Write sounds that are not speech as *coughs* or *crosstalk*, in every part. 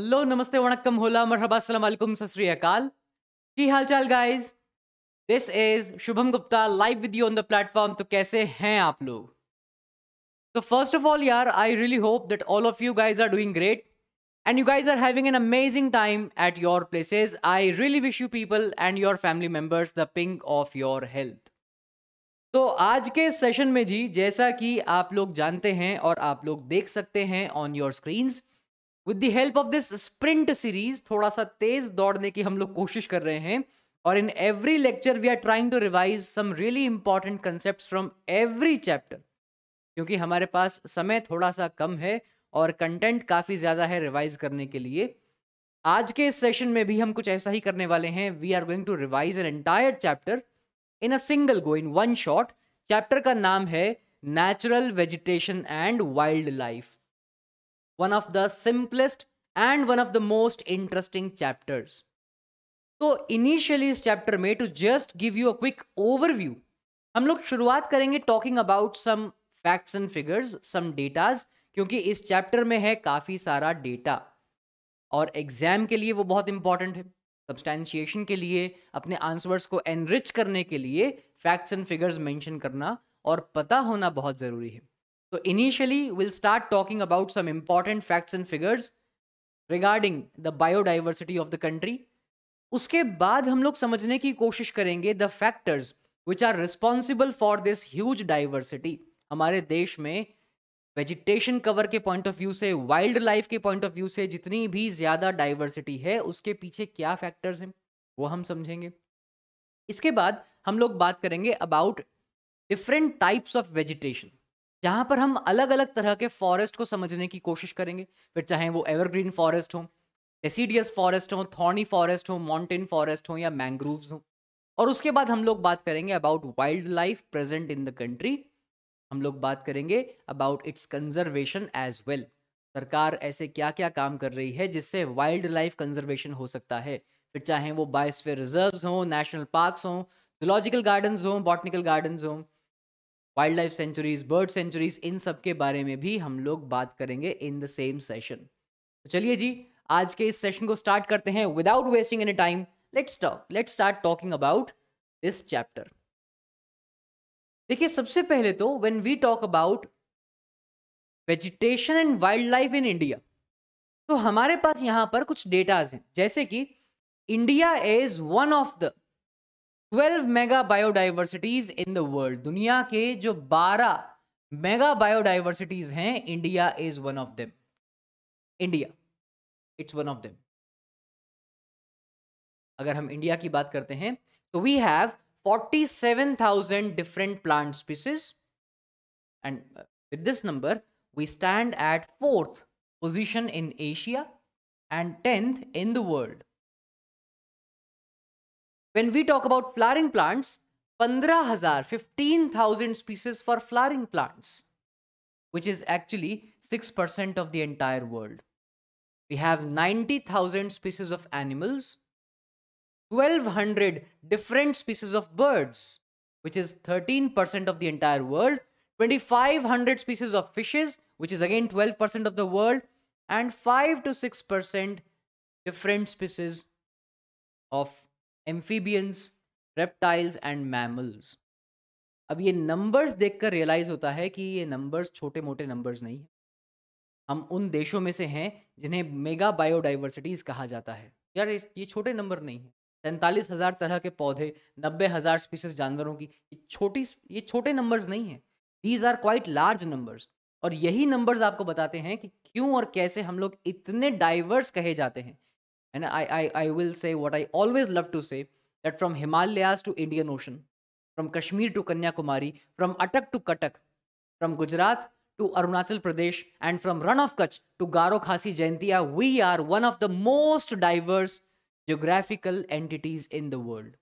Hello नमस्ते वनकम होला मरहबा अलैकुम सतरीकाल अकाल की हाल चाल guys this is Shubham Gupta live with you on the platform तो कैसे हैं आप लोग तो फर्स्ट ऑफ ऑल यार I really hope that all of you guys are doing great and you guys are having an amazing time at your places I really wish you people and your family members the pink of your health तो आज के session में जी जैसा कि आप लोग जानते हैं और आप लोग देख सकते हैं on your screens with the help of this sprint series थोड़ा सा तेज दौड़ने की हम लोग कोशिश कर रहे हैं और in every lecture we are trying to revise some really important concept from every chapter क्योंकि हमारे पास समय थोड़ा सा कम है और कंटेंट काफ़ी ज़्यादा है रिवाइज करने के लिए आज के इस सेशन में भी हम कुछ ऐसा ही करने वाले हैं we are going to revise an entire chapter in a single go in one shot chapter का नाम है natural vegetation and wild life one of the simplest and one of the most interesting chapters तो initially इस chapter में to just give you a quick overview हम लोग शुरुआत करेंगे talking about some facts and figures some datas क्योंकि इस chapter में है काफ़ी सारा डेटा और एग्जाम के लिए वो बहुत इंपॉर्टेंट है सब्सटैंशिएशन के लिए अपने आंसर्स को एनरिच करने के लिए फैक्ट्स एंड फिगर्स मेंशन करना और पता होना बहुत ज़रूरी है तो initially will start talking about some important facts and figures regarding the biodiversity of the country उसके बाद हम लोग समझने की कोशिश करेंगे the factors which are responsible for this huge diversity हमारे देश में वेजिटेशन कवर के पॉइंट ऑफ व्यू से वाइल्ड लाइफ के पॉइंट ऑफ व्यू से जितनी भी ज़्यादा डाइवर्सिटी है उसके पीछे क्या फैक्टर्स हैं वो हम समझेंगे इसके बाद हम लोग बात करेंगे about different types of vegetation जहाँ पर हम अलग अलग तरह के फॉरेस्ट को समझने की कोशिश करेंगे फिर चाहे वो एवरग्रीन फॉरेस्ट हो एसीडियस फॉरेस्ट हो थॉर्नी फॉरेस्ट हो माउंटेन फॉरेस्ट हो या मैंग्रोव्स हो और उसके बाद हम लोग बात करेंगे about wild life present in the country हम लोग बात करेंगे about its conservation as well सरकार ऐसे क्या क्या काम कर रही है जिससे वाइल्ड लाइफ कंजर्वेशन हो सकता है फिर चाहे वो बायोस्फीयर रिजर्व्स हों नेशनल पार्क्स हों जोलॉजिकल गार्डन्स हों बॉटनिकल गार्डन्स हों wild life sanctuaries bird sanctuaries इन सब के बारे में भी हम लोग बात करेंगे इन द सेम सेशन तो चलिए जी आज के इस सेशन को स्टार्ट करते हैं without wasting any time let's talk let's start talking about this chapter देखिए सबसे पहले तो when we talk about vegetation and wild life in India तो हमारे पास यहां पर कुछ डेटाज हैं जैसे कि India is one of the 12 mega biodiversities in the world दुनिया के जो 12 मेगा बायोडाइवर्सिटीज हैं India is one of them India it's one of them अगर हम इंडिया की बात करते हैं तो we have 47,000 different plant species and uh, with this number we stand at fourth position in Asia and 10th in the world. When we talk about flowering plants, 15,000, 15,000 species for flowering plants, which is actually 6% of the entire world. We have 90,000 species of animals, 1200 different species of birds, which is 13% of the entire world, 2500 species of fishes, which is again 12% of the world, and 5 to 6% different species of amphibians reptiles and mammals अब ये numbers देखकर realise होता है कि ये numbers छोटे मोटे numbers नहीं हैं हम उन देशों में से हैं जिन्हें मेगा बायोडाइवर्सिटीज़ कहा जाता है यार ये छोटे नंबर नहीं है तैंतालीस हज़ार तरह के पौधे नब्बे हज़ार स्पीसीज जानवरों की ये छोटी ये छोटे नंबर्स नहीं हैं these are quite large numbers और यही नंबर्स आपको बताते हैं कि क्यों और कैसे हम लोग इतने डाइवर्स कहे जाते हैं and I, I i will say what i always love to say that from himalayas to indian ocean from kashmir to kanyakumari from atak to katak from gujarat to arunachal pradesh and from run of kutch to garo khasi jayantia we are one of the most diverse geographical entities in the world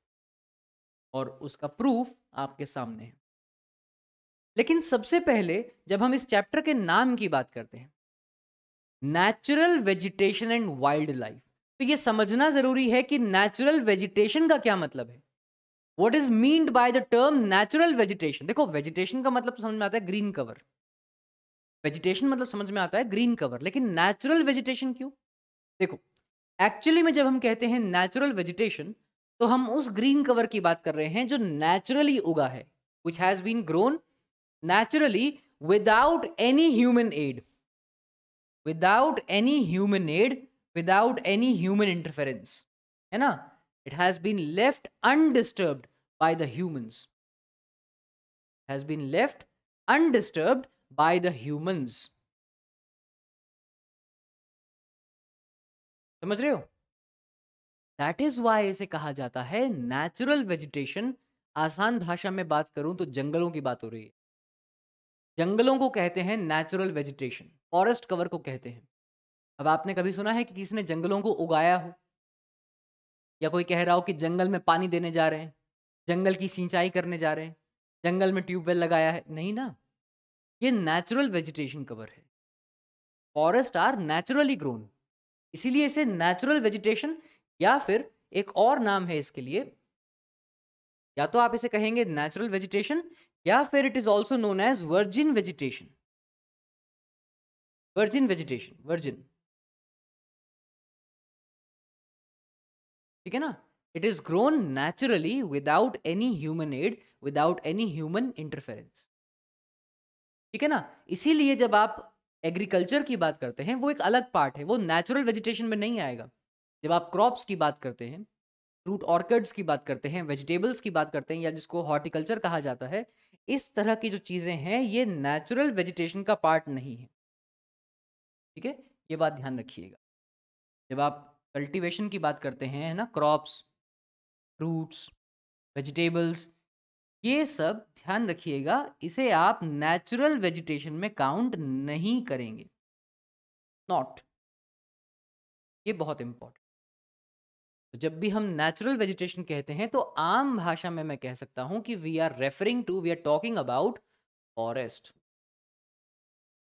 और उसका proof आपके सामने है लेकिन सबसे पहले जब हम इस चैप्टर के नाम की बात करते हैं natural vegetation and wild life तो ये समझना जरूरी है कि नेचुरल वेजिटेशन का क्या मतलब है what is meant by the term natural vegetation देखो वेजिटेशन का मतलब समझ में आता है ग्रीन कवर वेजिटेशन मतलब समझ में आता है ग्रीन कवर लेकिन नेचुरल वेजिटेशन क्यों देखो एक्चुअली में जब हम कहते हैं नेचुरल वेजिटेशन तो हम उस ग्रीन कवर की बात कर रहे हैं जो नेचुरली उगा है which has been grown naturally without any human aid without any human aid without any human interference है ना it has been left undisturbed by the humans has been left undisturbed by the humans समझ रहे हो that is why इसे कहा जाता है natural vegetation आसान भाषा में बात करूं तो जंगलों की बात हो रही है जंगलों को कहते हैं नेचुरल वेजिटेशन फॉरेस्ट कवर को कहते हैं अब आपने कभी सुना है कि किसी ने जंगलों को उगाया हो या कोई कह रहा हो कि जंगल में पानी देने जा रहे हैं जंगल की सिंचाई करने जा रहे हैं जंगल में ट्यूबवेल लगाया है नहीं ना ये नेचुरल वेजिटेशन कवर है फॉरेस्ट आर नेचुरली ग्रोन इसीलिए इसे नेचुरल वेजिटेशन या फिर एक और नाम है इसके लिए या तो आप इसे कहेंगे नेचुरल वेजिटेशन या फिर it is also known as virgin vegetation virgin vegetation virgin ठीक है ना it is grown naturally without any human aid without any human interference ठीक है ना इसीलिए जब आप एग्रीकल्चर की बात करते हैं वो एक अलग पार्ट है वो नेचुरल वेजिटेशन में नहीं आएगा जब आप क्रॉप्स की बात करते हैं फ्रूट ऑर्किड्स की बात करते हैं वेजिटेबल्स की बात करते हैं या जिसको हॉर्टिकल्चर कहा जाता है इस तरह की जो चीज़ें हैं ये नेचुरल वेजिटेशन का पार्ट नहीं है ठीक है ये बात ध्यान रखिएगा जब आप कल्टीवेशन की बात करते हैं है ना क्रॉप्स फ्रूट्स वेजिटेबल्स ये सब ध्यान रखिएगा इसे आप नेचुरल वेजिटेशन में काउंट नहीं करेंगे नॉट ये बहुत इंपॉर्टेंट तो जब भी हम नेचुरल वेजिटेशन कहते हैं तो आम भाषा में मैं कह सकता हूं कि we are referring to we are talking about forest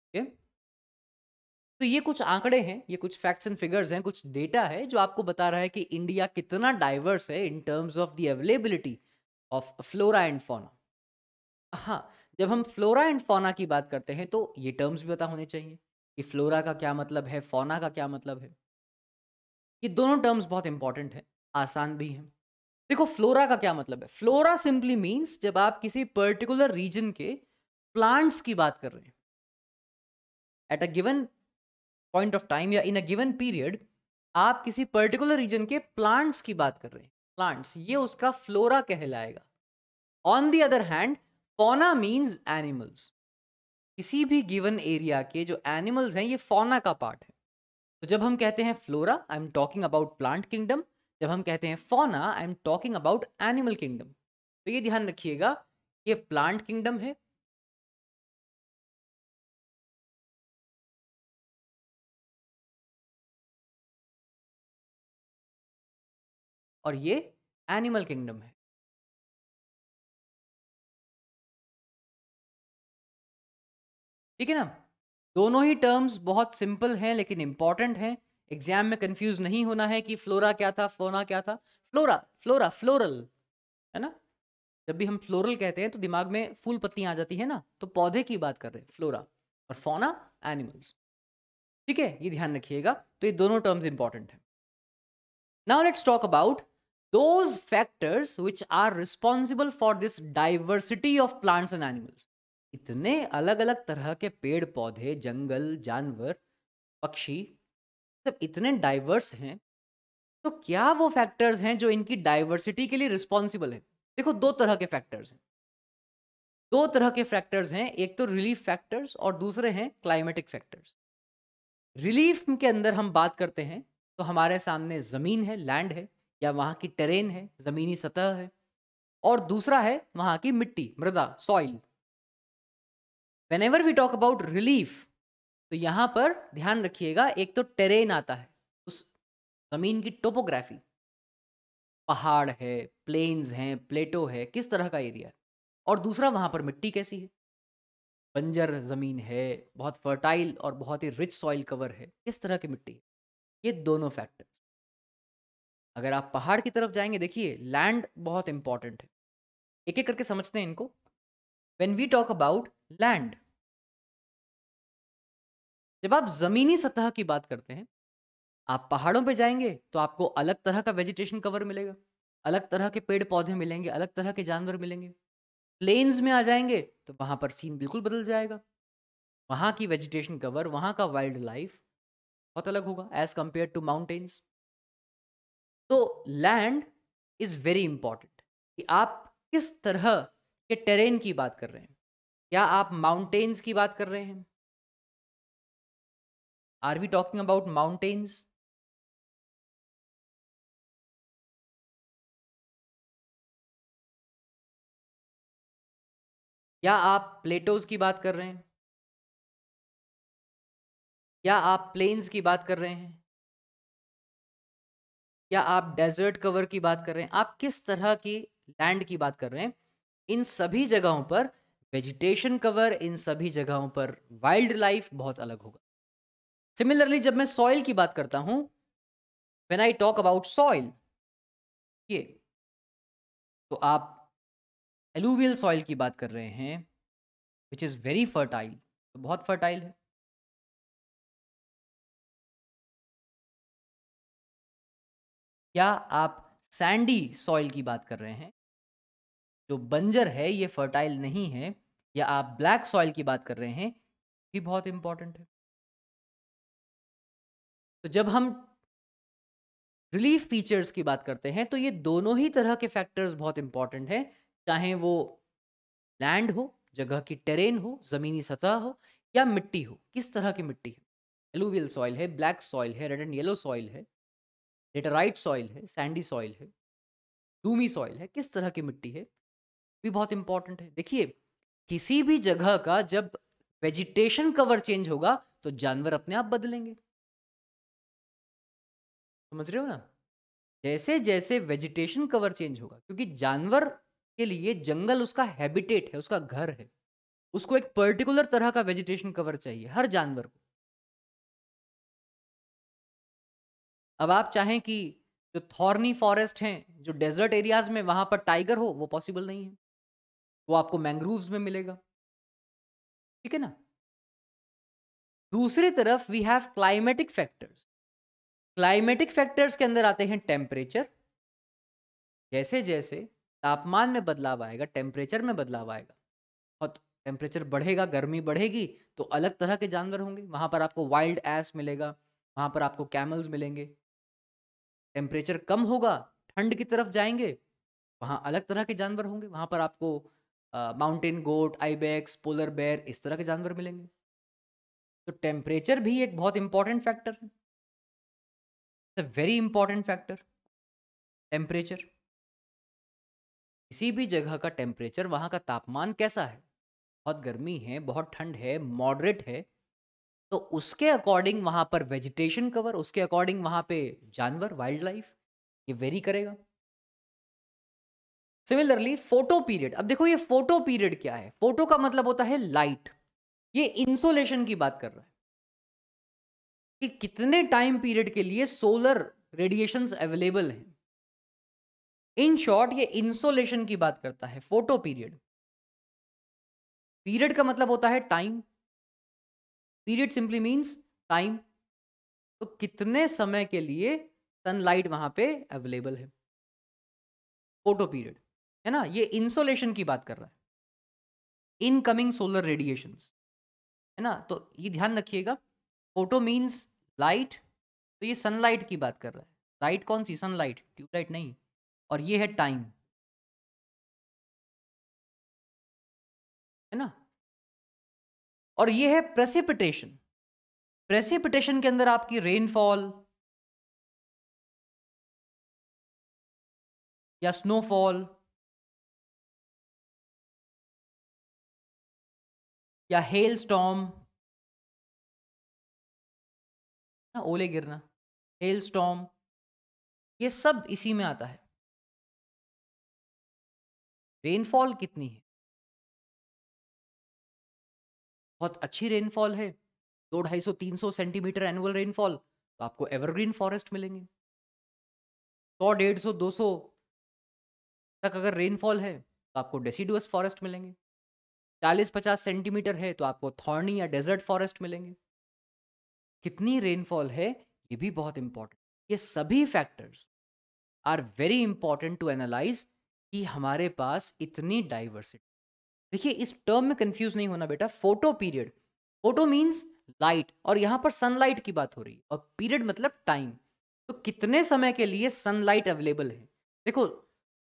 okay तो ये कुछ आंकड़े हैं ये कुछ फैक्ट्स एंड फिगर्स हैं कुछ डेटा है जो आपको बता रहा है कि इंडिया कितना डाइवर्स है in terms of the availability of flora and fauna हाँ जब हम फ्लोरा एंड फोना की बात करते हैं तो ये टर्म्स भी पता होने चाहिए कि फ्लोरा का क्या मतलब है फोना का क्या मतलब है ये दोनों टर्म्स बहुत इंपॉर्टेंट हैं आसान भी हैं देखो फ्लोरा का क्या मतलब है फ्लोरा सिंपली मीन्स जब आप किसी पर्टिकुलर रीजन के प्लांट्स की बात कर रहे हैं at a given point of time या इन अ गिवन पीरियड आप किसी पर्टिकुलर रीजन के प्लांट्स की बात कर रहे हैं प्लांट्स ये उसका फ्लोरा कहलाएगा on the other hand fauna means animals किसी भी गिवन एरिया के जो एनिमल्स हैं ये फोना का पार्ट है तो जब हम कहते हैं flora I am talking about plant kingdom जब हम कहते हैं fauna I am talking about animal kingdom तो ये ध्यान रखिएगा ये प्लांट किंगडम है और ये एनिमल किंगडम है ठीक है ना दोनों ही टर्म्स बहुत सिंपल हैं लेकिन इंपॉर्टेंट हैं एग्जाम में कंफ्यूज नहीं होना है कि फ्लोरा क्या था फोना क्या था फ्लोरा फ्लोरा फ्लोरल है ना जब भी हम फ्लोरल कहते हैं तो दिमाग में फूल पत्तियां आ जाती है ना तो पौधे की बात कर रहे हैं फ्लोरा और फोना एनिमल्स ठीक है ये ध्यान रखिएगा तो ये दोनों टर्म्स इंपॉर्टेंट हैं now let's talk about those factors which are responsible for this diversity of plants and animals इतने अलग अलग तरह के पेड़ पौधे जंगल जानवर पक्षी सब इतने डाइवर्स हैं तो क्या वो फैक्टर्स हैं जो इनकी डाइवर्सिटी के लिए रिस्पॉन्सिबल है देखो दो तरह के फैक्टर्स हैं दो तरह के फैक्टर्स हैं एक तो रिलीफ फैक्टर्स और दूसरे हैं क्लाइमेटिक फैक्टर्स रिलीफ के अंदर हम बात करते हैं तो हमारे सामने ज़मीन है लैंड है या वहाँ की टेरेन है ज़मीनी सतह है और दूसरा है वहाँ की मिट्टी मृदा soil whenever we talk about relief तो यहाँ पर ध्यान रखिएगा एक तो टेरेन आता है उस ज़मीन की टोपोग्राफी पहाड़ है प्लेन्स हैं प्लेटो है किस तरह का एरिया और दूसरा वहाँ पर मिट्टी कैसी है बंजर ज़मीन है बहुत फर्टाइल और बहुत ही रिच सॉइल कवर है किस तरह की मिट्टी है ये दोनों फैक्टर्स अगर आप पहाड़ की तरफ जाएंगे देखिए लैंड बहुत इंपॉर्टेंट है एक एक करके समझते हैं इनको when we talk about land जब आप ज़मीनी सतह की बात करते हैं आप पहाड़ों पे जाएंगे तो आपको अलग तरह का वेजिटेशन कवर मिलेगा अलग तरह के पेड़ पौधे मिलेंगे अलग तरह के जानवर मिलेंगे प्लेन्स में आ जाएंगे तो वहाँ पर सीन बिल्कुल बदल जाएगा वहाँ की वेजिटेशन कवर वहाँ का वाइल्ड लाइफ बहुत अलग होगा एज़ कंपेयर टू माउंटेन्स तो लैंड इज़ वेरी इंपॉर्टेंट कि आप किस तरह के टेरेन की बात कर रहे हैं क्या आप माउंटेन्स की बात कर रहे हैं are we talking about mountains क्या आप प्लेटोज की बात कर रहे हैं क्या आप प्लेन्स की बात कर रहे हैं या आप डेजर्ट कवर की बात कर रहे हैं आप किस तरह की लैंड की बात कर रहे हैं इन सभी जगहों पर वेजिटेशन कवर इन सभी जगहों पर वाइल्ड लाइफ बहुत अलग होगा सिमिलरली जब मैं सॉइल की बात करता हूँ when I talk about soil ये तो आप एलुवियल सॉइल की बात कर रहे हैं विच इज़ वेरी फर्टाइल तो बहुत फर्टाइल है या आप सैंडी सॉइल की बात कर रहे हैं जो बंजर है ये फर्टाइल नहीं है या आप ब्लैक सॉइल की बात कर रहे हैं भी बहुत इंपॉर्टेंट है तो जब हम रिलीफ फीचर्स की बात करते हैं तो ये दोनों ही तरह के फैक्टर्स बहुत इंपॉर्टेंट हैं चाहे वो लैंड हो जगह की टेरेन हो ज़मीनी सतह हो या मिट्टी हो किस तरह की मिट्टी है एलुवियल सॉइल है ब्लैक सॉइल है रेड एंड येलो सॉइल है लेटराइट सॉइल है सैंडी सॉइल है डूमी सॉइल है किस तरह की मिट्टी है भी बहुत इंपॉर्टेंट है देखिए किसी भी जगह का जब वेजिटेशन कवर चेंज होगा तो जानवर अपने आप बदलेंगे समझ रहे हो ना जैसे जैसे वेजिटेशन कवर चेंज होगा क्योंकि जानवर के लिए जंगल उसका हैबिटेट है उसका घर है उसको एक पर्टिकुलर तरह का वेजिटेशन कवर चाहिए हर जानवर को अब आप चाहें कि जो थॉर्नी फॉरेस्ट हैं जो डेजर्ट एरियाज में वहाँ पर टाइगर हो वो पॉसिबल नहीं है वो आपको मैंग्रोव्स में मिलेगा ठीक है ना दूसरी तरफ we have climatic factors climatic factors के अंदर आते हैं टेम्परेचर जैसे जैसे तापमान में बदलाव आएगा टेम्परेचर में बदलाव आएगा और टेम्परेचर बढ़ेगा गर्मी बढ़ेगी तो अलग तरह के जानवर होंगे वहाँ पर आपको वाइल्ड एस मिलेगा वहाँ पर आपको कैमल्स मिलेंगे टेम्परेचर कम होगा ठंड की तरफ जाएंगे वहाँ अलग तरह के जानवर होंगे वहाँ पर आपको माउंटेन गोट आईबैक्स पोलर बैर इस तरह के जानवर मिलेंगे तो टेम्परेचर भी एक बहुत इंपॉर्टेंट फैक्टर है वेरी इंपॉर्टेंट फैक्टर टेम्परेचर किसी भी जगह का टेम्परेचर वहाँ का तापमान कैसा है बहुत गर्मी है बहुत ठंड है मॉडरेट है तो उसके अकॉर्डिंग वहां पर वेजिटेशन कवर उसके अकॉर्डिंग वहां पे जानवर वाइल्ड लाइफ ये वेरी करेगा सिमिलरली फोटो पीरियड अब देखो ये फोटो पीरियड क्या है फोटो का मतलब होता है लाइट ये इंसोलेशन की बात कर रहा है कि कितने टाइम पीरियड के लिए सोलर रेडिएशन अवेलेबल हैं इन शॉर्ट ये इंसोलेशन की बात करता है फोटो पीरियड पीरियड का मतलब होता है time period simply means time तो कितने समय के लिए सनलाइट वहां पे अवेलेबल है फोटो पीरियड है ना ये इंसोलेशन की बात कर रहा है इनकमिंग सोलर रेडिएशन है ना तो ये ध्यान रखिएगा फोटो मीन्स लाइट तो ये सनलाइट की बात कर रहा है लाइट कौन सी सनलाइट ट्यूबलाइट नहीं और ये है टाइम है ना और ये है प्रेसिपिटेशन प्रेसिपिटेशन के अंदर आपकी रेनफॉल या स्नोफॉल या हेल स्टॉम ना ओले गिरना हेल स्टॉम ये सब इसी में आता है रेनफॉल कितनी है बहुत अच्छी रेनफॉल है दो ढाई सौ तीन सौ सेंटीमीटर एनुअल रेनफॉल तो आपको एवरग्रीन फॉरेस्ट मिलेंगे सौ डेढ़ सौ दो सौ तक अगर रेनफॉल है तो आपको डेसीडुअस फॉरेस्ट मिलेंगे चालीस पचास सेंटीमीटर है तो आपको थॉर्नी या डेजर्ट फॉरेस्ट मिलेंगे कितनी रेनफॉल है ये भी बहुत इंपॉर्टेंट ये सभी factors are very important to analyse कि हमारे पास इतनी डाइवर्सिटी देखिए इस टर्म में कंफ्यूज नहीं होना बेटा photo period photo means light और यहाँ पर सनलाइट की बात हो रही है और पीरियड मतलब टाइम तो कितने समय के लिए सनलाइट अवेलेबल है देखो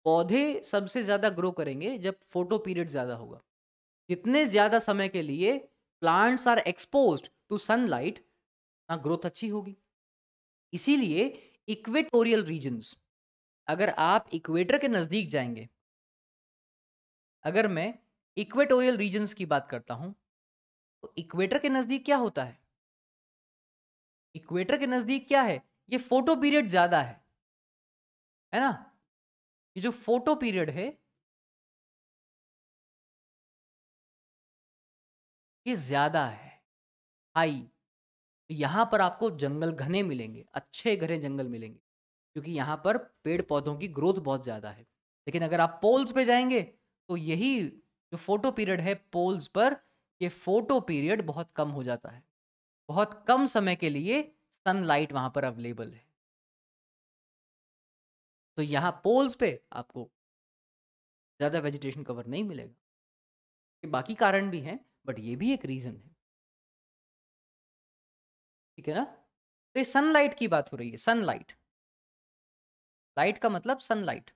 पौधे सबसे ज़्यादा ग्रो करेंगे जब फोटो पीरियड ज़्यादा होगा जितने ज़्यादा समय के लिए plants are expose to sunlight ना ग्रोथ अच्छी होगी इसीलिए इक्वेटोरियल रीजन्स अगर आप इक्वेटर के नज़दीक जाएंगे अगर मैं इक्वेटोरियल रीजन की बात करता हूं तो इक्वेटर के नज़दीक क्या होता है इक्वेटर के नज़दीक क्या है ये फोटो पीरियड ज़्यादा है है ना ये जो फोटो पीरियड है ये ज़्यादा है हाई तो पर आपको जंगल घने मिलेंगे अच्छे घने जंगल मिलेंगे क्योंकि यहां पर पेड़ पौधों की ग्रोथ बहुत ज़्यादा है लेकिन अगर आप पोल्स पे जाएंगे तो यही जो फोटो पीरियड है पोल्स पर ये फोटो पीरियड बहुत कम हो जाता है बहुत कम समय के लिए सनलाइट वहां पर अवेलेबल है तो यहाँ पोल्स पे आपको ज़्यादा वेजिटेशन कवर नहीं मिलेगा ये बाकी कारण भी हैं बट ये भी एक रीज़न है ठीक है ना तो ये सनलाइट की बात हो रही है सनलाइट लाइट का मतलब सनलाइट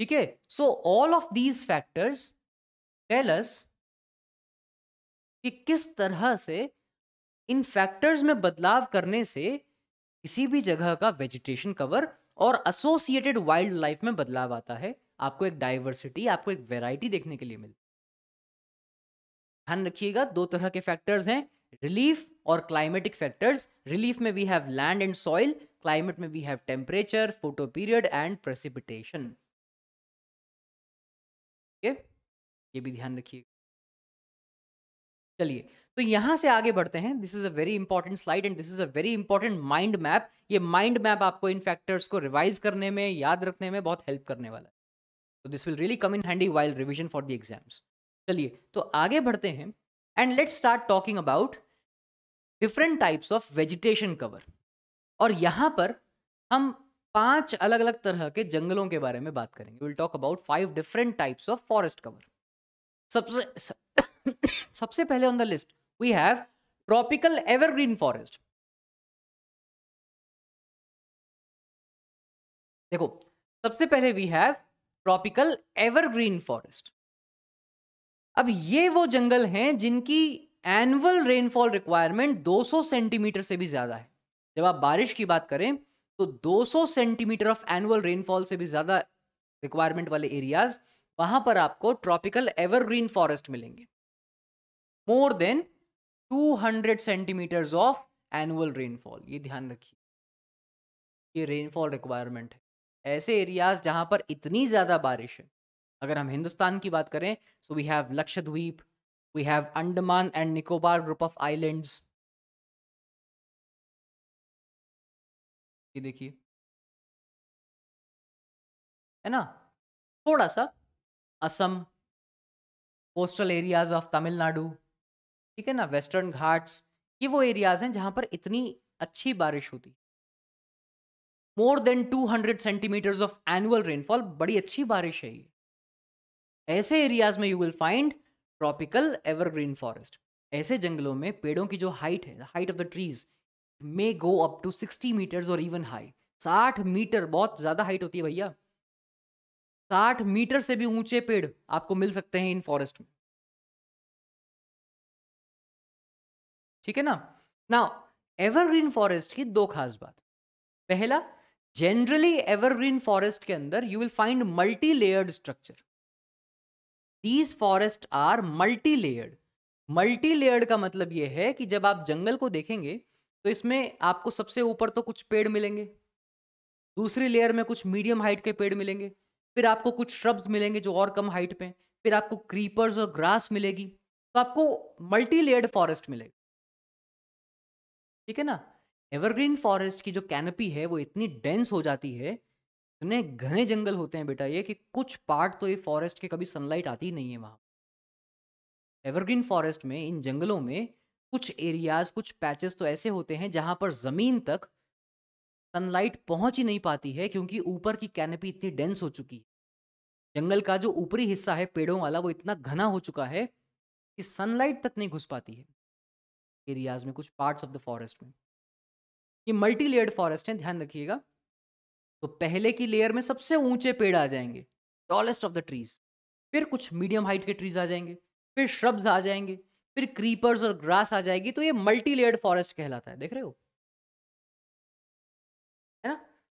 ठीक है so all of these factors tells कि किस तरह से इन फैक्टर्स में बदलाव करने से किसी भी जगह का वेजिटेशन कवर और एसोसिएटेड वाइल्ड लाइफ में बदलाव आता है आपको एक डाइवर्सिटी आपको एक वेराइटी देखने के लिए मिलती ध्यान रखिएगा दो तरह के फैक्टर्स हैं रिलीफ और क्लाइमेटिक फैक्टर्स रिलीफ में we have land and soil climate में we have temperature photo period and precipitation ये भी ध्यान रखिए चलिए तो यहां से आगे बढ़ते हैं this is a very important slide and this is a very important mind map ये माइंड मैप आपको इन फैक्टर्स को रिवाइज करने में याद रखने में बहुत हेल्प करने वाला है तो this will really come in handy while revision for the exams चलिए तो आगे बढ़ते हैं and let's start talking about different types of vegetation cover और यहां पर हम पांच अलग अलग तरह के जंगलों के बारे में बात करेंगे will talk about five different types of forest cover सबसे *coughs* सबसे पहले on the list we have tropical evergreen forest देखो सबसे पहले we have tropical evergreen forest अब ये वो जंगल हैं जिनकी एनुअल रेनफॉल रिक्वायरमेंट 200 सेंटीमीटर से भी ज़्यादा है जब आप बारिश की बात करें तो 200 सेंटीमीटर ऑफ एनुअल रेनफॉल से भी ज़्यादा रिक्वायरमेंट वाले एरियाज वहां पर आपको ट्रॉपिकल एवरग्रीन फॉरेस्ट मिलेंगे more than 200 centimetres of annual rainfall ये ध्यान रखिए ये रेनफॉल रिक्वायरमेंट है ऐसे एरियाज जहां पर इतनी ज़्यादा बारिश है अगर हम हिंदुस्तान की बात करें so we have Lakshadweep we have Andaman and Nicobar group of islands ये देखिए है ना थोड़ा सा Assam coastal areas of Tamil Nadu ठीक है ना वेस्टर्न घाट्स ये वो एरियाज हैं जहां पर इतनी अच्छी बारिश होती more than 200 centimetres of annual rainfall बड़ी अच्छी बारिश है ये ऐसे एरियाज में you will find tropical evergreen forest ऐसे जंगलों में पेड़ों की जो हाइट है height of the trees may go up to 60 metres और इवन हाई 60 मीटर बहुत ज़्यादा हाइट होती है भैया साठ मीटर से भी ऊंचे पेड़ आपको मिल सकते हैं इन फॉरेस्ट में ठीक है ना ना एवरग्रीन फॉरेस्ट की दो खास बात पहला जनरली एवरग्रीन फॉरेस्ट के अंदर you will find multi layered structure these forest are multi layered multi layered का मतलब यह है कि जब आप जंगल को देखेंगे तो इसमें आपको सबसे ऊपर तो कुछ पेड़ मिलेंगे दूसरी लेयर में कुछ मीडियम हाइट के पेड़ मिलेंगे फिर आपको कुछ श्रब्स मिलेंगे जो और कम हाइट पे फिर आपको क्रीपर्स और ग्रास मिलेगी तो आपको मल्टी लेयर्ड फॉरेस्ट मिलेगा ठीक है ना एवरग्रीन फॉरेस्ट की जो कैनपी है वो इतनी डेंस हो जाती है इतने घने जंगल होते हैं बेटा ये कि कुछ पार्ट तो ये फॉरेस्ट के कभी सनलाइट आती ही नहीं है वहाँ एवरग्रीन फॉरेस्ट में इन जंगलों में कुछ एरियाज कुछ पैचेस तो ऐसे होते हैं जहाँ पर ज़मीन तक सनलाइट पहुंच ही नहीं पाती है क्योंकि ऊपर की कैनपी इतनी डेंस हो चुकी है जंगल का जो ऊपरी हिस्सा है पेड़ों वाला वो इतना घना हो चुका है कि सनलाइट तक नहीं घुस पाती है एरियाज में कुछ पार्ट्स ऑफ द फॉरेस्ट में ये मल्टी लेयर्ड फॉरेस्ट है ध्यान रखिएगा तो पहले की लेयर में सबसे ऊंचे पेड़ आ जाएंगे टॉलेस्ट ऑफ द ट्रीज फिर कुछ मीडियम हाइट के ट्रीज आ जाएंगे फिर श्रब्स आ जाएंगे फिर क्रीपर्स और ग्रास आ जाएगी तो ये मल्टी लेयर्ड फॉरेस्ट कहलाता है देख रहे हो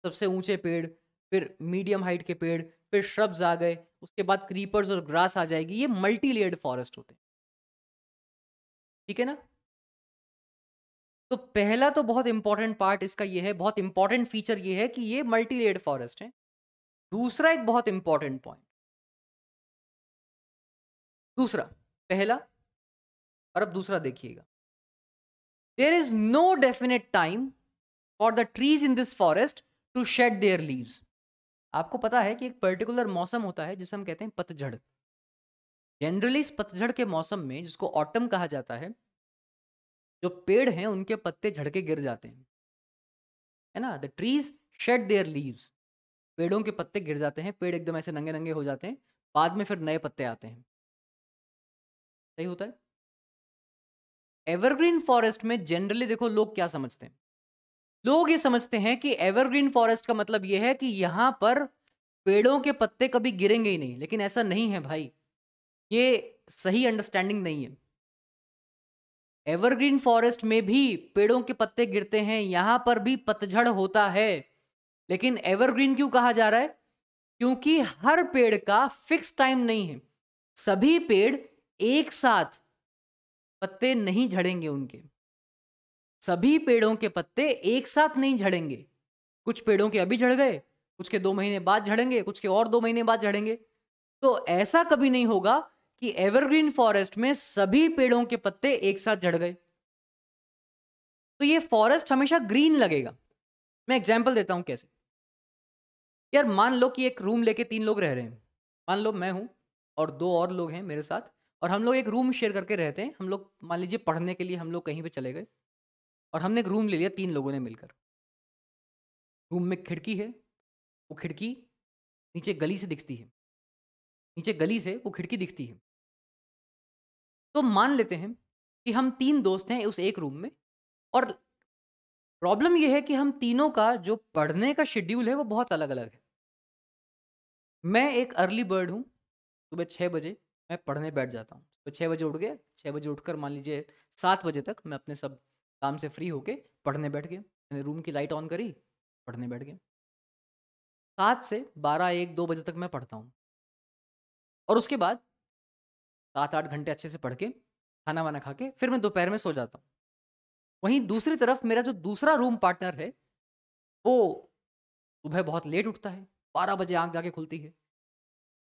सबसे ऊंचे पेड़ फिर मीडियम हाइट के पेड़ फिर श्रब्स आ गए उसके बाद क्रीपर्स और ग्रास आ जाएगी ये मल्टी लेयर्ड फॉरेस्ट होते हैं ठीक है ना तो पहला तो बहुत इंपॉर्टेंट पार्ट इसका ये है बहुत इंपॉर्टेंट फीचर ये है कि ये मल्टी लेयर्ड फॉरेस्ट है दूसरा एक बहुत इंपॉर्टेंट पॉइंट दूसरा पहला और अब दूसरा देखिएगा there is no definite time for the trees in this forest to shed their leaves आपको पता है कि एक पर्टिकुलर मौसम होता है जिसे हम कहते हैं पतझड़ जनरली इस पतझड़ के मौसम में जिसको ऑटम कहा जाता है जो पेड़ हैं उनके पत्ते झड़के गिर जाते हैं है ना the trees shed their leaves पेड़ों के पत्ते गिर जाते हैं पेड़ एकदम ऐसे नंगे नंगे हो जाते हैं बाद में फिर नए पत्ते आते हैं सही होता है एवरग्रीन फॉरेस्ट में जनरली देखो लोग क्या समझते हैं लोग ये समझते हैं कि एवरग्रीन फॉरेस्ट का मतलब ये है कि यहाँ पर पेड़ों के पत्ते कभी गिरेंगे ही नहीं लेकिन ऐसा नहीं है भाई ये सही अंडरस्टैंडिंग नहीं है एवरग्रीन फॉरेस्ट में भी पेड़ों के पत्ते गिरते हैं यहाँ पर भी पतझड़ होता है लेकिन एवरग्रीन क्यों कहा जा रहा है क्योंकि हर पेड़ का फिक्स टाइम नहीं है सभी पेड़ एक साथ पत्ते नहीं झड़ेंगे उनके सभी पेड़ों के पत्ते एक साथ नहीं झड़ेंगे कुछ पेड़ों के अभी झड़ गए कुछ के दो महीने बाद झड़ेंगे कुछ के और दो महीने बाद झड़ेंगे तो ऐसा कभी नहीं होगा कि एवरग्रीन फॉरेस्ट में सभी पेड़ों के पत्ते एक साथ झड़ गए तो ये फॉरेस्ट हमेशा ग्रीन लगेगा मैं एग्जाम्पल देता हूं कैसे यार मान लो कि एक रूम लेके तीन लोग रह रहे हैं मान लो मैं हूं और दो और लोग हैं मेरे साथ और हम लोग एक रूम शेयर करके रहते हैं हम लोग मान लीजिए पढ़ने के लिए हम लोग कहीं पे चले गए और हमने एक रूम ले लिया तीन लोगों ने मिलकर रूम में खिड़की है वो खिड़की नीचे गली से दिखती है नीचे गली से वो खिड़की दिखती है तो मान लेते हैं कि हम तीन दोस्त हैं उस एक रूम में और प्रॉब्लम यह है कि हम तीनों का जो पढ़ने का शेड्यूल है वो बहुत अलग अलग है मैं एक अर्ली बर्ड हूँ सुबह छः बजे मैं पढ़ने बैठ जाता हूँ सुबह छः बजे उठ गया छः बजे उठकर मान लीजिए सात बजे तक मैं अपने सब काम से फ्री होके पढ़ने बैठ गए मैंने रूम की लाइट ऑन करी पढ़ने बैठ गए सात से बारह एक दो बजे तक मैं पढ़ता हूँ और उसके बाद सात आठ घंटे अच्छे से पढ़ के खाना वाना खा के फिर मैं दोपहर में सो जाता हूँ वहीं दूसरी तरफ मेरा जो दूसरा रूम पार्टनर है वो सुबह बहुत लेट उठता है बारह बजे आँख जाके खुलती है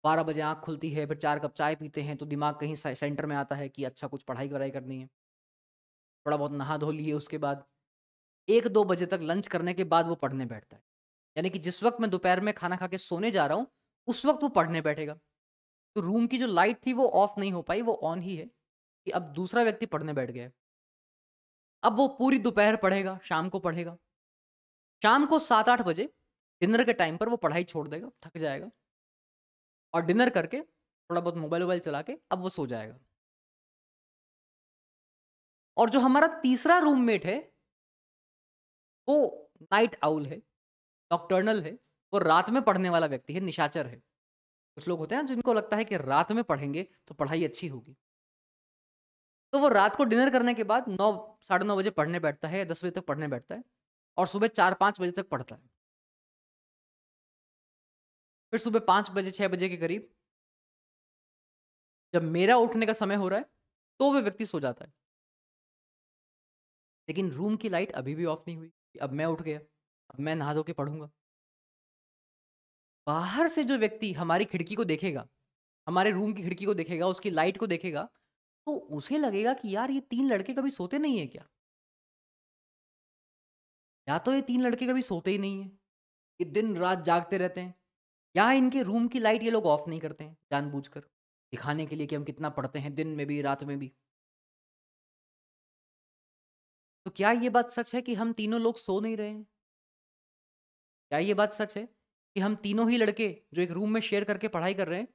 बारह बजे आँख खुलती है फिर चार कप चाय पीते हैं तो दिमाग कहीं सेंटर में आता है कि अच्छा कुछ पढ़ाई वढ़ाई करनी है थोड़ा बहुत नहा धो लिए उसके बाद एक दो बजे तक लंच करने के बाद वो पढ़ने बैठता है यानी कि जिस वक्त मैं दोपहर में खाना खा के सोने जा रहा हूँ उस वक्त वो पढ़ने बैठेगा तो रूम की जो लाइट थी वो ऑफ नहीं हो पाई वो ऑन ही है कि अब दूसरा व्यक्ति पढ़ने बैठ गया अब वो पूरी दोपहर पढ़ेगा शाम को पढ़ेगा शाम को सात आठ बजे डिनर के टाइम पर वो पढ़ाई छोड़ देगा थक जाएगा और डिनर करके थोड़ा बहुत मोबाइल वोबाइल चला के अब वो सो जाएगा और जो हमारा तीसरा रूममेट है वो नाइट आउल है डॉक्टर्नल है वो रात में पढ़ने वाला व्यक्ति है निशाचर है कुछ लोग होते हैं जिनको लगता है कि रात में पढ़ेंगे तो पढ़ाई अच्छी होगी तो वो रात को डिनर करने के बाद नौ साढ़े नौ बजे पढ़ने बैठता है दस बजे तक पढ़ने बैठता है और सुबह चार पाँच बजे तक पढ़ता है फिर सुबह पाँच बजे छः बजे के करीब जब मेरा उठने का समय हो रहा है तो वह व्यक्ति सो जाता है लेकिन रूम की लाइट अभी भी ऑफ नहीं हुई अब मैं उठ गया अब मैं नहा धो के पढ़ूंगा बाहर से जो व्यक्ति हमारी खिड़की को देखेगा हमारे रूम की खिड़की को देखेगा उसकी लाइट को देखेगा तो उसे लगेगा कि यार ये तीन लड़के कभी सोते नहीं है क्या या तो ये तीन लड़के कभी सोते ही नहीं है ये दिन रात जागते रहते हैं या इनके रूम की लाइट ये लोग ऑफ नहीं करते हैं जानबूझकर दिखाने के लिए कि हम कितना पढ़ते हैं दिन में भी रात में भी तो क्या ये बात सच है कि हम तीनों लोग सो नहीं रहे हैं क्या ये बात सच है कि हम तीनों ही लड़के जो एक रूम में शेयर करके पढ़ाई कर रहे हैं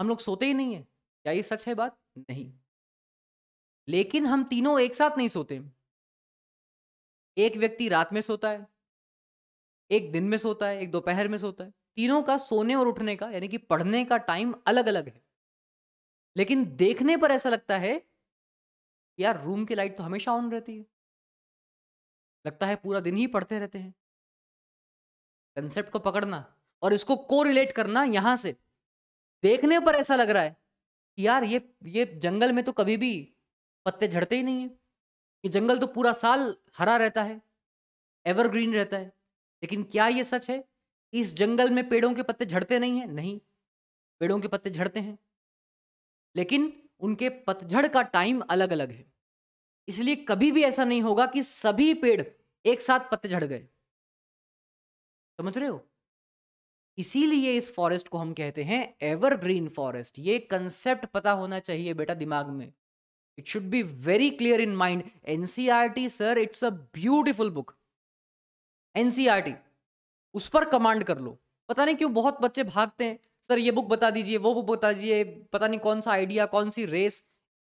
हम लोग सोते ही नहीं है क्या ये सच है बात नहीं लेकिन हम तीनों एक साथ नहीं सोते एक व्यक्ति रात में सोता है एक दिन में सोता है एक दोपहर में सोता है तीनों का सोने और उठने का यानी कि पढ़ने का टाइम अलग अलग है लेकिन देखने पर ऐसा लगता है यार रूम की लाइट तो हमेशा ऑन रहती है लगता है पूरा दिन ही पढ़ते रहते हैं कंसेप्ट को पकड़ना और इसको को रिलेट करना यहां से देखने पर ऐसा लग रहा है कि यार ये ये जंगल में तो कभी भी पत्ते झड़ते ही नहीं है ये जंगल तो पूरा साल हरा रहता है एवरग्रीन रहता है लेकिन क्या ये सच है इस जंगल में पेड़ों के पत्ते झड़ते नहीं हैं नहीं पेड़ों के पत्ते झड़ते हैं लेकिन उनके पतझड़ का टाइम अलग अलग है इसलिए कभी भी ऐसा नहीं होगा कि सभी पेड़ एक साथ पत्ते झड़ गए समझ रहे हो इसीलिए इस फॉरेस्ट को हम कहते हैं एवरग्रीन फॉरेस्ट ये कंसेप्ट पता होना चाहिए बेटा दिमाग में it should be very clear in mind NCERT sir it's a beautiful book NCERT उस पर कमांड कर लो पता नहीं क्यों बहुत बच्चे भागते हैं सर ये बुक बता दीजिए वो बुक बता दीजिए पता नहीं कौन सा आइडिया कौन सी रेस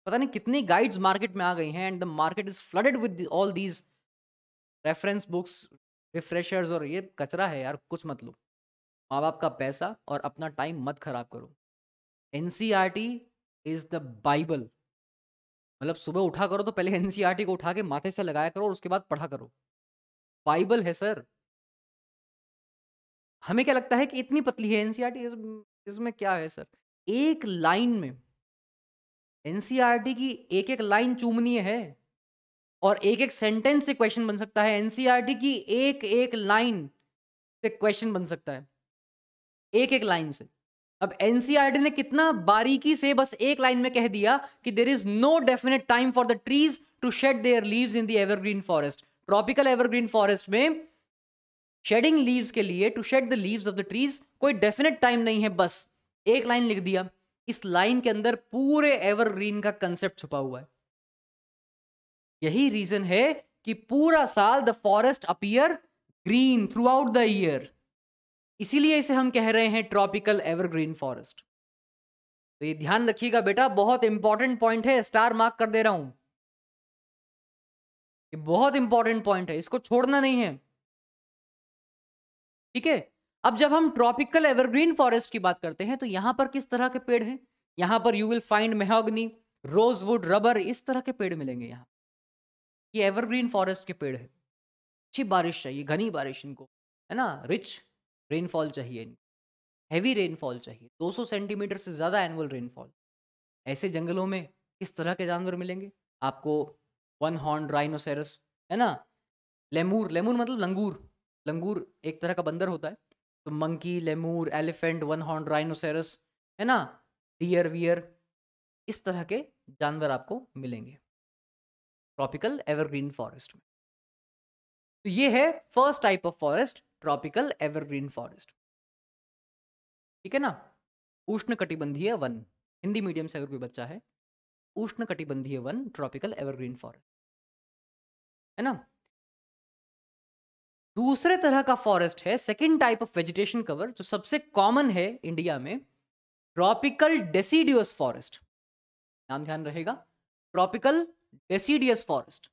पता नहीं कितनी गाइड्स मार्केट में आ गई हैं and the market is flooded with all these reference books refreshers और ये कचरा है यार कुछ मत लो माँ बाप का पैसा और अपना टाइम मत खराब करो N C R T is the bible मतलब सुबह उठा करो तो पहले एन e को उठा के माथे से लगाया करो और उसके बाद पढ़ा करो बाइबल है सर हमें क्या लगता है कि इतनी पतली है एन e इसमें क्या है सर एक लाइन में एनसीईआरटी की एक एक लाइन चूमनी है और एक एक सेंटेंस से क्वेश्चन बन सकता है एनसीईआरटी की एक एक लाइन से क्वेश्चन बन सकता है एक एक लाइन से अब एनसीईआरटी ने कितना बारीकी से बस एक लाइन में कह दिया कि there is no definite time for the trees to shed their leave in the evergreen forest tropical evergreen forest में शेडिंग लीव्स के लिए to shed the leaves of the trees कोई डेफिनेट टाइम नहीं है बस एक लाइन लिख दिया इस लाइन के अंदर पूरे एवरग्रीन का कंसेप्ट छुपा हुआ है यही रीजन है कि पूरा साल the forest appear green throughout the year इसीलिए इसे हम कह रहे हैं ट्रॉपिकल एवरग्रीन फॉरेस्ट तो ये ध्यान रखिएगा बेटा बहुत इंपॉर्टेंट पॉइंट है स्टार मार्क कर दे रहा हूं ये बहुत इंपॉर्टेंट पॉइंट है इसको छोड़ना नहीं है ठीक है अब जब हम ट्रॉपिकल एवरग्रीन फॉरेस्ट की बात करते हैं तो यहाँ पर किस तरह के पेड़ हैं यहाँ पर you will find mahogany rosewood rubber इस तरह के पेड़ मिलेंगे यहाँ ये एवरग्रीन फॉरेस्ट के पेड़ है अच्छी बारिश चाहिए घनी बारिश इनको है ना रिच रेनफॉल चाहिए इनको हैवी रेनफॉल चाहिए 200 सेंटीमीटर से ज़्यादा एनुअल रेनफॉल ऐसे जंगलों में किस तरह के जानवर मिलेंगे आपको वन हॉर्न राइनोसेरस है ना लेमूर लेमूर मतलब लंगूर लंगूर एक तरह का बंदर होता है तो monkey lemur elephant one horn rhinoceros है ना डियर वियर इस तरह के जानवर आपको मिलेंगे ट्रॉपिकल एवरग्रीन फॉरेस्ट में तो ये है first type of forest tropical evergreen forest ठीक है ना उष्ण कटिबंधीय वन हिंदी मीडियम से अगर कोई बच्चा है उष्ण कटिबंधीय वन ट्रॉपिकल एवरग्रीन फॉरेस्ट है ना दूसरे तरह का फॉरेस्ट है second type of vegetation cover जो सबसे कॉमन है इंडिया में ट्रॉपिकल डेसीडियस फॉरेस्ट नाम ध्यान रहेगा ट्रॉपिकल डेसीडियस फॉरेस्ट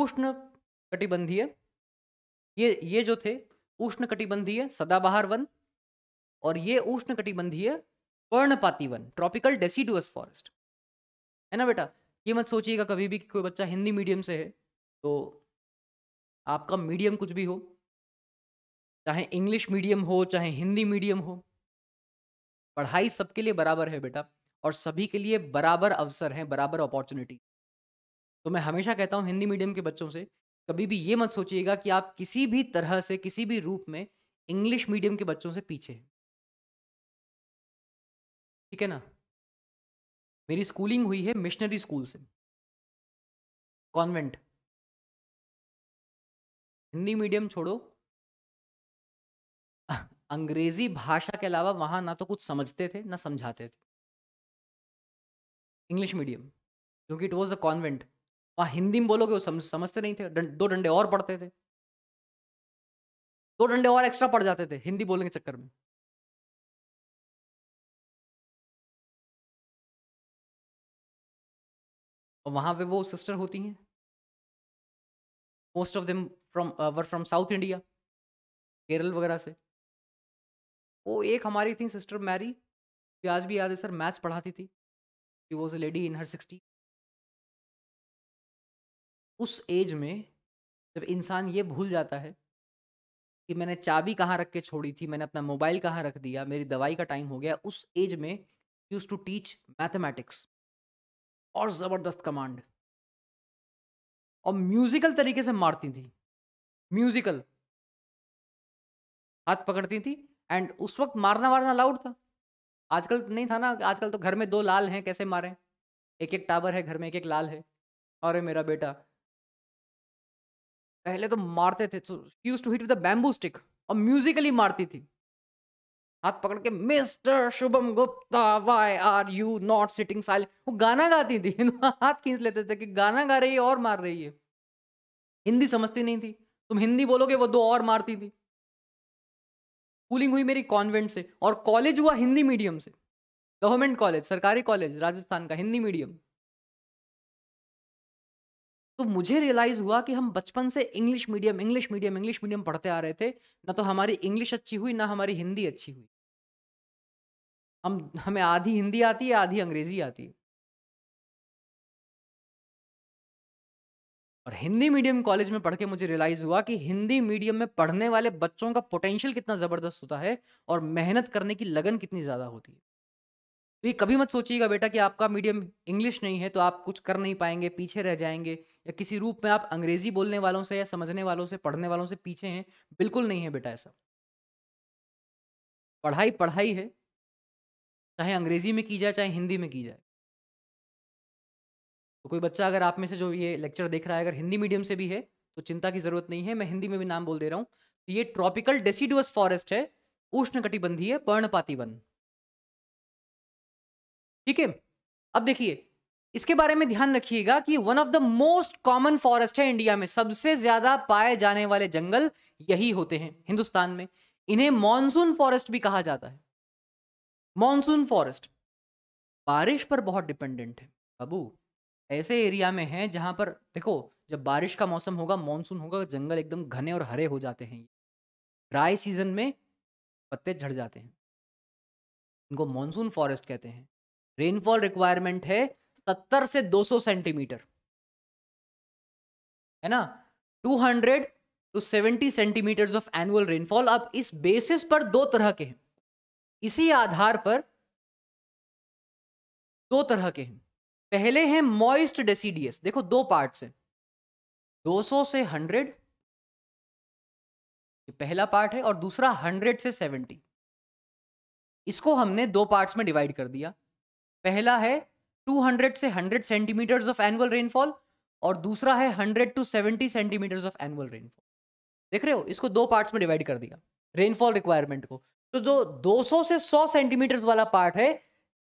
उष्ण कटिबंधीय ये ये जो थे उष्ण कटिबंधीय सदाबहार वन और ये उष्ण कटिबंधीय पर्णपाती वन ट्रॉपिकल डेसीडियस फॉरेस्ट है ना बेटा ये मत सोचिएगा कभी भी कि कोई बच्चा हिंदी मीडियम से है तो आपका मीडियम कुछ भी हो चाहे इंग्लिश मीडियम हो चाहे हिंदी मीडियम हो पढ़ाई सबके लिए बराबर है बेटा और सभी के लिए बराबर अवसर हैं बराबर अपॉर्चुनिटी तो मैं हमेशा कहता हूँ हिंदी मीडियम के बच्चों से कभी भी ये मत सोचिएगा कि आप किसी भी तरह से किसी भी रूप में इंग्लिश मीडियम के बच्चों से पीछे हैं ठीक है ना मेरी स्कूलिंग हुई है मिशनरी स्कूल से कॉन्वेंट हिंदी मीडियम छोड़ो अंग्रेजी भाषा के अलावा वहां ना तो कुछ समझते थे ना समझाते थे इंग्लिश मीडियम क्योंकि इट वॉज अ कॉन्वेंट वहाँ हिंदी में बोलोगे वो समझ, समझते नहीं थे दो डंडे और पढ़ते थे दो डंडे और एक्स्ट्रा पढ़ जाते थे हिंदी बोलने के चक्कर में और वहां पे वो सिस्टर होती हैं most of them from were from South India Kerala वगैरह से वो एक हमारी थी सिस्टर मैरी कि आज भी याद है सर मैथ्स पढ़ाती थी कि was a lady in her sixty उस एज में जब इंसान ये भूल जाता है कि मैंने चाबी कहाँ रख के छोड़ी थी मैंने अपना मोबाइल कहाँ रख दिया मेरी दवाई का टाइम हो गया उस एज में यूज टू टीच मैथमेटिक्स और ज़बरदस्त कमांड और म्यूजिकल तरीके से मारती थी म्यूजिकल हाथ पकड़ती थी एंड उस वक्त मारना वारना अलाउड था आजकल नहीं था ना आजकल तो घर में दो लाल हैं कैसे मारें एक एक टावर है घर में एक एक लाल है अरे मेरा बेटा पहले तो मारते थे तो use to hit with bamboo stick और म्यूजिकली मारती थी हाथ पकड़ के mister Shubham Gupta why are you not sitting silent वो गाना गाती थी *laughs* हाथ खींच लेते थे कि गाना गा रही है और मार रही है हिंदी समझती नहीं थी तुम हिंदी बोलोगे वो दो और मारती थी स्कूलिंग हुई मेरी कॉन्वेंट से और कॉलेज हुआ हिंदी मीडियम से गवर्नमेंट कॉलेज सरकारी कॉलेज राजस्थान का हिंदी मीडियम तो मुझे रियलाइज हुआ कि हम बचपन से English medium English medium English medium पढ़ते आ रहे थे ना तो हमारी इंग्लिश अच्छी हुई ना हमारी हिंदी अच्छी हुई हम हमें आधी हिंदी आती है आधी अंग्रेजी आती है और हिंदी मीडियम कॉलेज में पढ़ के मुझे रियलाइज़ हुआ कि हिंदी मीडियम में पढ़ने वाले बच्चों का पोटेंशियल कितना ज़बरदस्त होता है और मेहनत करने की लगन कितनी ज़्यादा होती है तो ये कभी मत सोचिएगा बेटा कि आपका मीडियम इंग्लिश नहीं है तो आप कुछ कर नहीं पाएंगे पीछे रह जाएंगे या किसी रूप में आप अंग्रेजी बोलने वालों से या समझने वालों से पढ़ने वालों से पीछे हैं बिल्कुल नहीं है बेटा ऐसा पढ़ाई पढ़ाई है चाहे अंग्रेजी में की जाए चाहे हिंदी में की जाए तो कोई बच्चा अगर आप में से जो ये लेक्चर देख रहा है अगर हिंदी मीडियम से भी है तो चिंता की जरूरत नहीं है मैं हिंदी में भी नाम बोल दे रहा हूँ तो ये ट्रॉपिकल डेसीडुअस फॉरेस्ट है उष्ण कटिबंधीय पर्णपाती वन ठीक है अब देखिए इसके बारे में ध्यान रखिएगा कि one of the most common forest है इंडिया में सबसे ज्यादा पाए जाने वाले जंगल यही होते हैं हिंदुस्तान में इन्हें मॉनसून फॉरेस्ट भी कहा जाता है मॉनसून फॉरेस्ट बारिश पर बहुत डिपेंडेंट है बाबू ऐसे एरिया में है जहाँ पर देखो जब बारिश का मौसम होगा मानसून होगा जंगल एकदम घने और हरे हो जाते हैं ड्राई सीजन में पत्ते झड़ जाते हैं इनको मानसून फॉरेस्ट कहते हैं रेनफॉल रिक्वायरमेंट है सत्तर से दो सौ सेंटीमीटर है ना two hundred to seventy centimetres of annual rainfall अब इस बेसिस पर दो तरह के हैं इसी आधार पर दो तरह के हैं पहले है मॉइस्ट डेसीडियस देखो दो पार्ट से 200 से 100 ये पहला पार्ट है और दूसरा 100 से 70 इसको हमने दो पार्ट्स में डिवाइड कर दिया पहला है 200 से 100 सेंटीमीटर्स ऑफ एनुअल रेनफॉल और दूसरा है 100 to 70 centimetres of annual rainfall देख रहे हो इसको दो पार्ट्स में डिवाइड कर दिया रेनफॉल रिक्वायरमेंट को तो जो 200 से 100 सेंटीमीटर्स वाला पार्ट है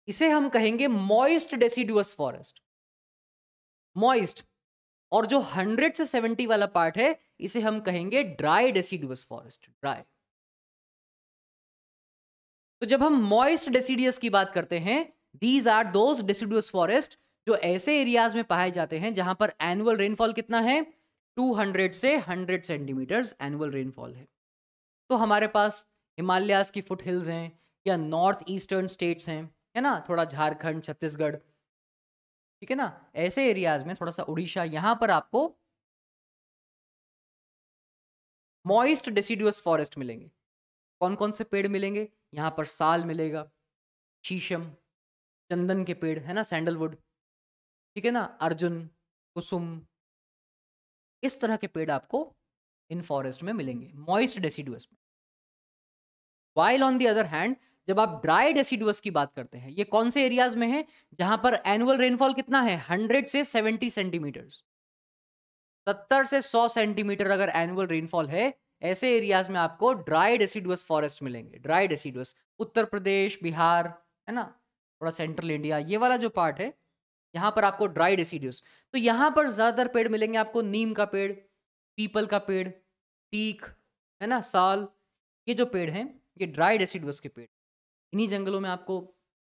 इसे हम कहेंगे मॉइस्ट डेसिडुअस फॉरेस्ट मॉइस्ट और जो 100 से 70 वाला पार्ट है इसे हम कहेंगे ड्राई डेसीडुअस फॉरेस्ट ड्राई तो जब हम मॉइस्ट डेसीडियस की बात करते हैं these are those deciduous forest जो ऐसे एरियाज में पाए जाते हैं जहां पर एनुअल रेनफॉल कितना है 200 से 100 सेंटीमीटर एनुअल रेनफॉल है तो हमारे पास हिमालयास की फुट हिल्स हैं या नॉर्थ ईस्टर्न स्टेट्स हैं है ना थोड़ा झारखंड छत्तीसगढ़ ठीक है ना ऐसे एरियाज में थोड़ा सा उड़ीसा यहाँ पर आपको मॉइस्ट डेसिड्यूस फॉरेस्ट मिलेंगे कौन कौन से पेड़ मिलेंगे यहां पर साल मिलेगा शीशम चंदन के पेड़ है ना सैंडलवुड ठीक है ना अर्जुन कुसुम इस तरह के पेड़ आपको इन फॉरेस्ट में मिलेंगे मॉइस्ट डेसिडुअस में while on the other hand जब आप ड्राई डेसीडुअस की बात करते हैं ये कौन से एरियाज में है जहां पर एनुअल रेनफॉल कितना है हंड्रेड से सेवेंटी सेंटीमीटर सत्तर से सौ सेंटीमीटर अगर एनुअल रेनफॉल है ऐसे एरियाज में आपको ड्राई डेसीडुअस फॉरेस्ट मिलेंगे ड्राई डेसीडुअस उत्तर प्रदेश बिहार है ना थोड़ा सेंट्रल इंडिया ये वाला जो पार्ट है यहाँ पर आपको ड्राई डेसिड्यूस तो यहाँ पर ज़्यादातर पेड़ मिलेंगे आपको नीम का पेड़ पीपल का पेड़ टीक है ना साल ये जो पेड़ हैं ये ड्राई डेसिडुअस के पेड़ इन्हीं जंगलों में आपको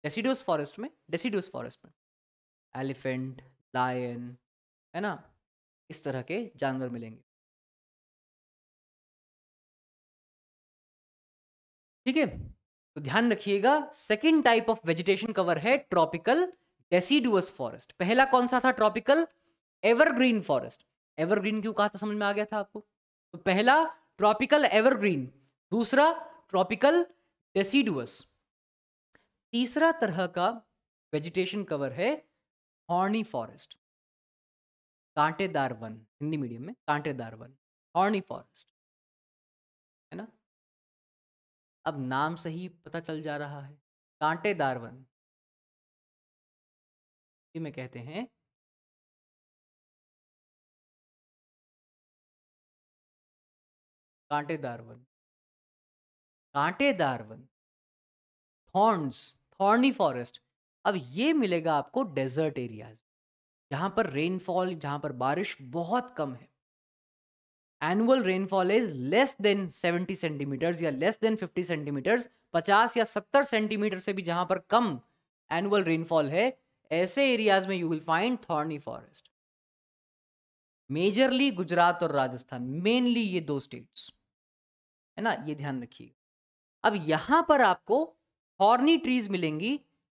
डेसीडोस फॉरेस्ट में डेसीडोस फॉरेस्ट में एलिफेंट लायन है ना इस तरह के जानवर मिलेंगे ठीक है तो ध्यान रखिएगा second type of vegetation cover है ट्रॉपिकल डेसीडुअस फॉरेस्ट पहला कौन सा था ट्रॉपिकल एवरग्रीन फॉरेस्ट एवरग्रीन क्यों कहा था समझ में आ गया था आपको तो पहला ट्रॉपिकल एवरग्रीन दूसरा ट्रॉपिकल डेसीडुअस तीसरा तरह का वेजिटेशन कवर है हॉर्नी फॉरेस्ट कांटेदार वन हिंदी मीडियम में कांटेदार वन हॉर्नी फॉरेस्ट है ना अब नाम से ही पता चल जा रहा है कांटेदार वन में कहते हैं कांटेदार वन कांटेदार वन थॉर्न्स थॉर्नी फॉरेस्ट अब ये मिलेगा आपको डेजर्ट एरियाज जहाँ पर रेनफॉल जहाँ पर बारिश बहुत कम है annual rainfall is less than 70 centimetres या लेस देन 50 सेंटीमीटर्स 50 या 70 सेंटीमीटर से भी जहां पर कम एनुअल रेनफॉल है ऐसे एरियाज में you will find thorny forest majorly Gujarat और राजस्थान मेनली ये दो स्टेट्स है ना ये ध्यान रखिए अब यहां पर आपको हॉर्नी ट्रीज मिलेंगी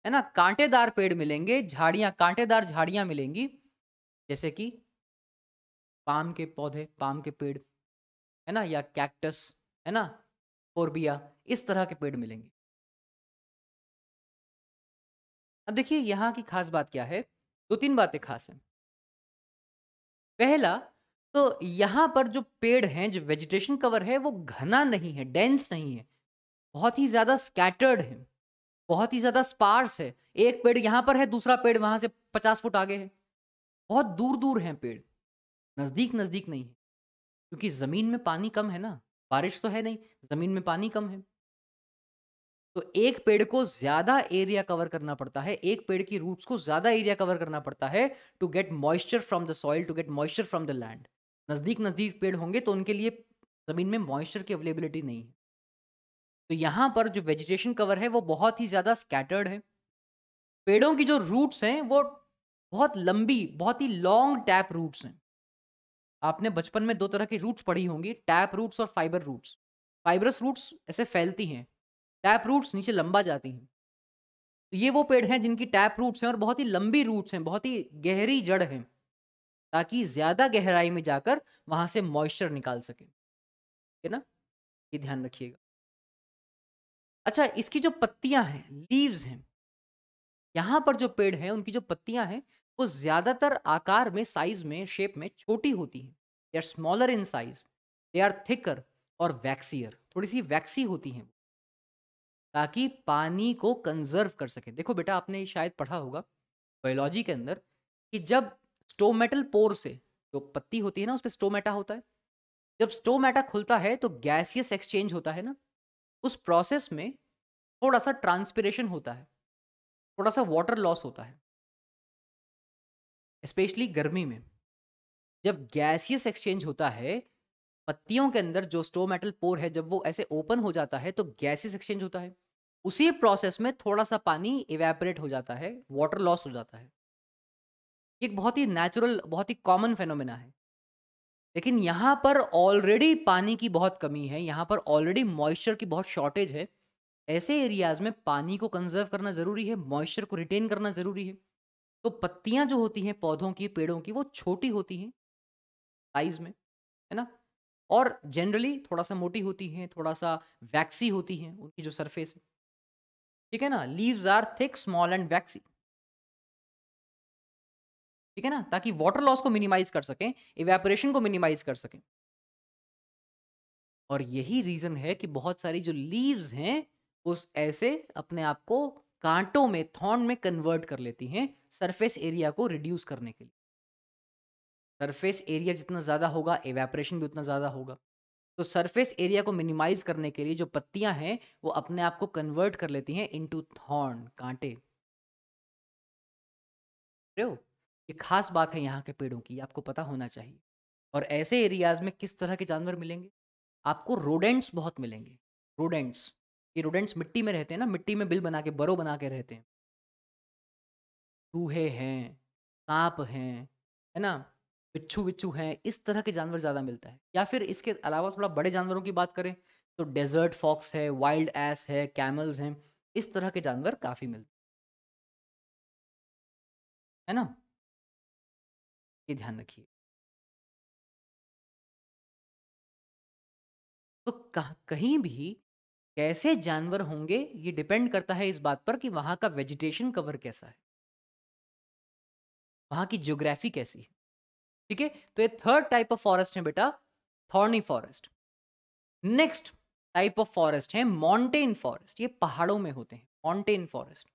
है ना कांटेदार पेड़ मिलेंगे झाड़ियाँ कांटेदार झाड़ियाँ मिलेंगी जैसे कि पाम के पौधे पाम के पेड़ है ना या कैक्टस है ना फोरबिया इस तरह के पेड़ मिलेंगे अब देखिए यहाँ की खास बात क्या है दो तीन बातें खास हैं पहला तो यहाँ पर जो पेड़ हैं जो वेजिटेशन कवर है वो घना नहीं है डेंस नहीं है बहुत ही ज़्यादा स्कैटर्ड है बहुत ही ज़्यादा स्पार्स है एक पेड़ यहाँ पर है दूसरा पेड़ वहां से पचास फुट आगे है बहुत दूर दूर हैं पेड़ नज़दीक नज़दीक नहीं है क्योंकि ज़मीन में पानी कम है ना बारिश तो है नहीं ज़मीन में पानी कम है तो एक पेड़ को ज़्यादा एरिया कवर करना पड़ता है एक पेड़ की रूट्स को ज़्यादा एरिया कवर करना पड़ता है to get moisture from the soil to get moisture from the land नज़दीक नज़दीक पेड़ होंगे तो उनके लिए ज़मीन में मॉइस्चर की अवेलेबिलिटी नहीं है तो यहाँ पर जो वेजिटेशन कवर है वो बहुत ही ज़्यादा स्कैटर्ड है पेड़ों की जो रूट्स हैं वो बहुत लंबी बहुत ही लॉन्ग टैप रूट्स हैं आपने बचपन में दो तरह की रूट्स पढ़ी होंगी टैप रूट्स और फाइबर रूट्स फाइबरस रूट्स ऐसे फैलती हैं टैप रूट्स नीचे लंबा जाती हैं तो ये वो पेड़ हैं जिनकी टैप रूट्स हैं और बहुत ही लंबी रूट्स हैं बहुत ही गहरी जड़ हैं ताकि ज़्यादा गहराई में जाकर वहाँ से मॉइस्चर निकाल सके ठीक है ना ये ध्यान रखिएगा अच्छा इसकी जो पत्तियां हैं लीव्स हैं यहाँ पर जो पेड़ है उनकी जो पत्तियां हैं वो ज़्यादातर आकार में साइज में शेप में छोटी होती हैं they are smaller in size they are thicker और वैक्सीयर थोड़ी सी वैक्सी होती हैं ताकि पानी को कंजर्व कर सके देखो बेटा आपने शायद पढ़ा होगा बायोलॉजी के अंदर कि जब स्टोमेटल पोर से जो पत्ती होती है ना उस पर स्टोमेटा होता है जब स्टोमेटा खुलता है तो गैसियस एक्सचेंज होता है ना उस प्रोसेस में थोड़ा सा ट्रांसपिरेशन होता है थोड़ा सा वाटर लॉस होता है स्पेशली गर्मी में जब गैसियस एक्सचेंज होता है पत्तियों के अंदर जो स्टो मेटल पोर है जब वो ऐसे ओपन हो जाता है तो गैसियस एक्सचेंज होता है उसी प्रोसेस में थोड़ा सा पानी इवेपरेट हो जाता है वाटर लॉस हो जाता है एक बहुत ही नेचुरल बहुत ही कॉमन फेनोमेना है लेकिन यहाँ पर ऑलरेडी पानी की बहुत कमी है यहाँ पर ऑलरेडी मॉइस्चर की बहुत शॉर्टेज है ऐसे एरियाज में पानी को कंजर्व करना ज़रूरी है मॉइस्चर को रिटेन करना ज़रूरी है तो पत्तियाँ जो होती हैं पौधों की पेड़ों की वो छोटी होती हैं साइज में है ना और जनरली थोड़ा सा मोटी होती हैं थोड़ा सा वैक्सी होती हैं उनकी जो सरफेस है ठीक है ना leaves are thick small and waxy ठीक है ना ताकि वाटर लॉस को मिनिमाइज कर सकें इवेपोरेशन को मिनिमाइज कर सकें और यही रीजन है कि बहुत सारी जो लीव्स हैं उस ऐसे अपने आप को कांटों में थॉर्न में कन्वर्ट कर लेती हैं सरफेस एरिया को रिड्यूस करने के लिए सरफेस एरिया जितना ज़्यादा होगा एवेपरेशन भी उतना ज़्यादा होगा तो सरफेस एरिया को मिनिमाइज करने के लिए जो पत्तियां हैं वो अपने आप को कन्वर्ट कर लेती हैं इनटू थॉर्न कांटे हो ये खास बात है यहाँ के पेड़ों की आपको पता होना चाहिए और ऐसे एरियाज में किस तरह के जानवर मिलेंगे आपको रोडेंट्स बहुत मिलेंगे रोडेंट्स ये रोडेंट्स मिट्टी में रहते हैं ना मिट्टी में बिल बना के बरो बना के रहते हैं चूहे हैं सांप हैं है ना बिच्छू बिच्छू हैं इस तरह के जानवर ज़्यादा मिलता है या फिर इसके अलावा थोड़ा बड़े जानवरों की बात करें तो डेजर्ट फॉक्स है वाइल्ड एस है कैमल्स हैं इस तरह के जानवर काफ़ी मिलते हैं है ना ये ध्यान रखिए तो कहीं भी कैसे जानवर होंगे ये डिपेंड करता है इस बात पर कि वहां का वेजिटेशन कवर कैसा है वहां की ज्योग्राफी कैसी है ठीक है तो ये थर्ड टाइप ऑफ फॉरेस्ट है बेटा thorny forest next type of forest है माउंटेन फॉरेस्ट ये पहाड़ों में होते हैं माउंटेन फॉरेस्ट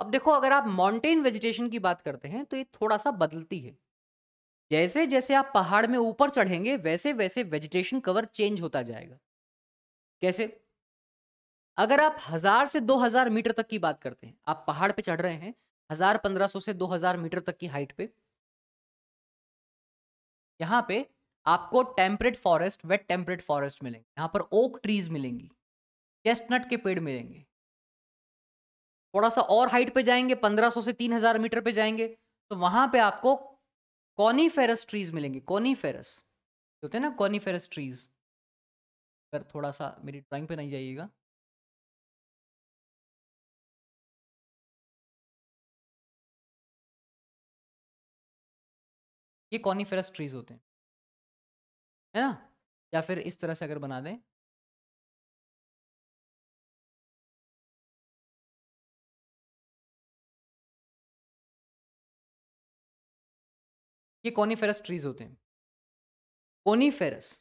अब देखो अगर आप माउंटेन वेजिटेशन की बात करते हैं तो ये थोड़ा सा बदलती है जैसे जैसे आप पहाड़ में ऊपर चढ़ेंगे वैसे वैसे वेजिटेशन कवर चेंज होता जाएगा कैसे अगर आप हजार से दो हजार मीटर तक की बात करते हैं आप पहाड़ पे चढ़ रहे हैं हजार पंद्रह सौ से दो हजार मीटर तक की हाइट पे यहाँ पे आपको temperate forest wet temperate forest मिलेंगे यहाँ पर ओक ट्रीज मिलेंगी चेस्टनट के पेड़ मिलेंगे थोड़ा सा और हाइट पे जाएंगे 1500 से 3000 मीटर पे जाएंगे तो वहां पे आपको कॉनीफेरस ट्रीज मिलेंगे कॉनीफेरस होते हैं ना कॉनीफेरस ट्रीज अगर थोड़ा सा मेरी ड्राइंग पे नहीं जाइएगा ये कॉनीफेरस ट्रीज होते हैं है ना या फिर इस तरह से अगर बना दें ये कॉनीफेरस ट्रीज होते हैं कॉनीफेरस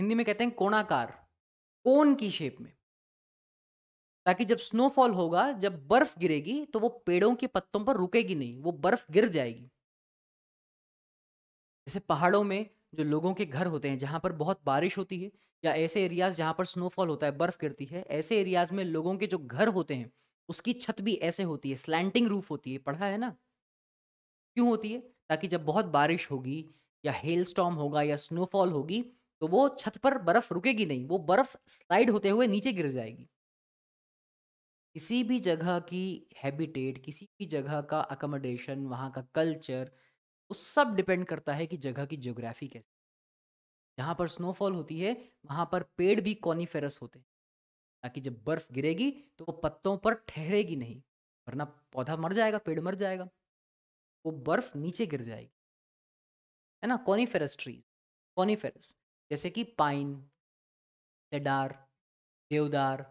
हिंदी में कहते हैं कोणाकार कोन की शेप में ताकि जब स्नोफॉल होगा जब बर्फ गिरेगी तो वो पेड़ों के पत्तों पर रुकेगी नहीं वो बर्फ गिर जाएगी जैसे पहाड़ों में जो लोगों के घर होते हैं जहां पर बहुत बारिश होती है या ऐसे एरियाज जहां पर स्नोफॉल होता है बर्फ गिरती है ऐसे एरियाज में लोगों के जो घर होते हैं उसकी छत भी ऐसे होती है स्लैंटिंग रूफ होती है पढ़ा है ना क्यों होती है ताकि जब बहुत बारिश होगी या हेल स्टॉम होगा या स्नोफॉल होगी तो वो छत पर बर्फ रुकेगी नहीं वो बर्फ स्लाइड होते हुए नीचे गिर जाएगी किसी भी जगह की हैबिटेट किसी भी जगह का अकोमोडेशन वहाँ का कल्चर उस सब डिपेंड करता है कि जगह की ज्योग्राफी कैसी जहाँ पर स्नोफॉल होती है वहाँ पर पेड़ भी कॉनीफेरस होते हैं ताकि जब बर्फ गिरेगी तो वो पत्तों पर ठहरेगी नहीं वरना पौधा मर जाएगा पेड़ मर जाएगा वो बर्फ नीचे गिर जाएगी है ना कॉनीफेरस ट्रीज कॉनीफेरस जैसे कि पाइन सेडार देवदार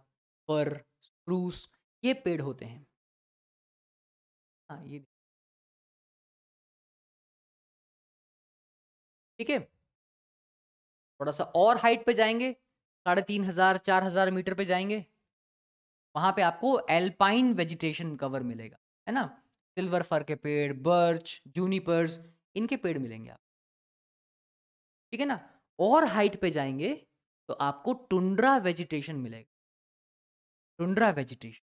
फर स्प्रूस ये पेड़ होते हैं हाँ ये ठीक है थोड़ा सा और हाइट पे जाएंगे साढ़े तीन हजार चार हजार मीटर पे जाएंगे वहां पे आपको एल्पाइन वेजिटेशन कवर मिलेगा है ना सिल्वर फर के पेड़ बर्च जूनिपर्स इनके पेड़ मिलेंगे आप ठीक है ना और हाइट पे जाएंगे तो आपको टुंड्रा वेजिटेशन मिलेगा टुंड्रा वेजिटेशन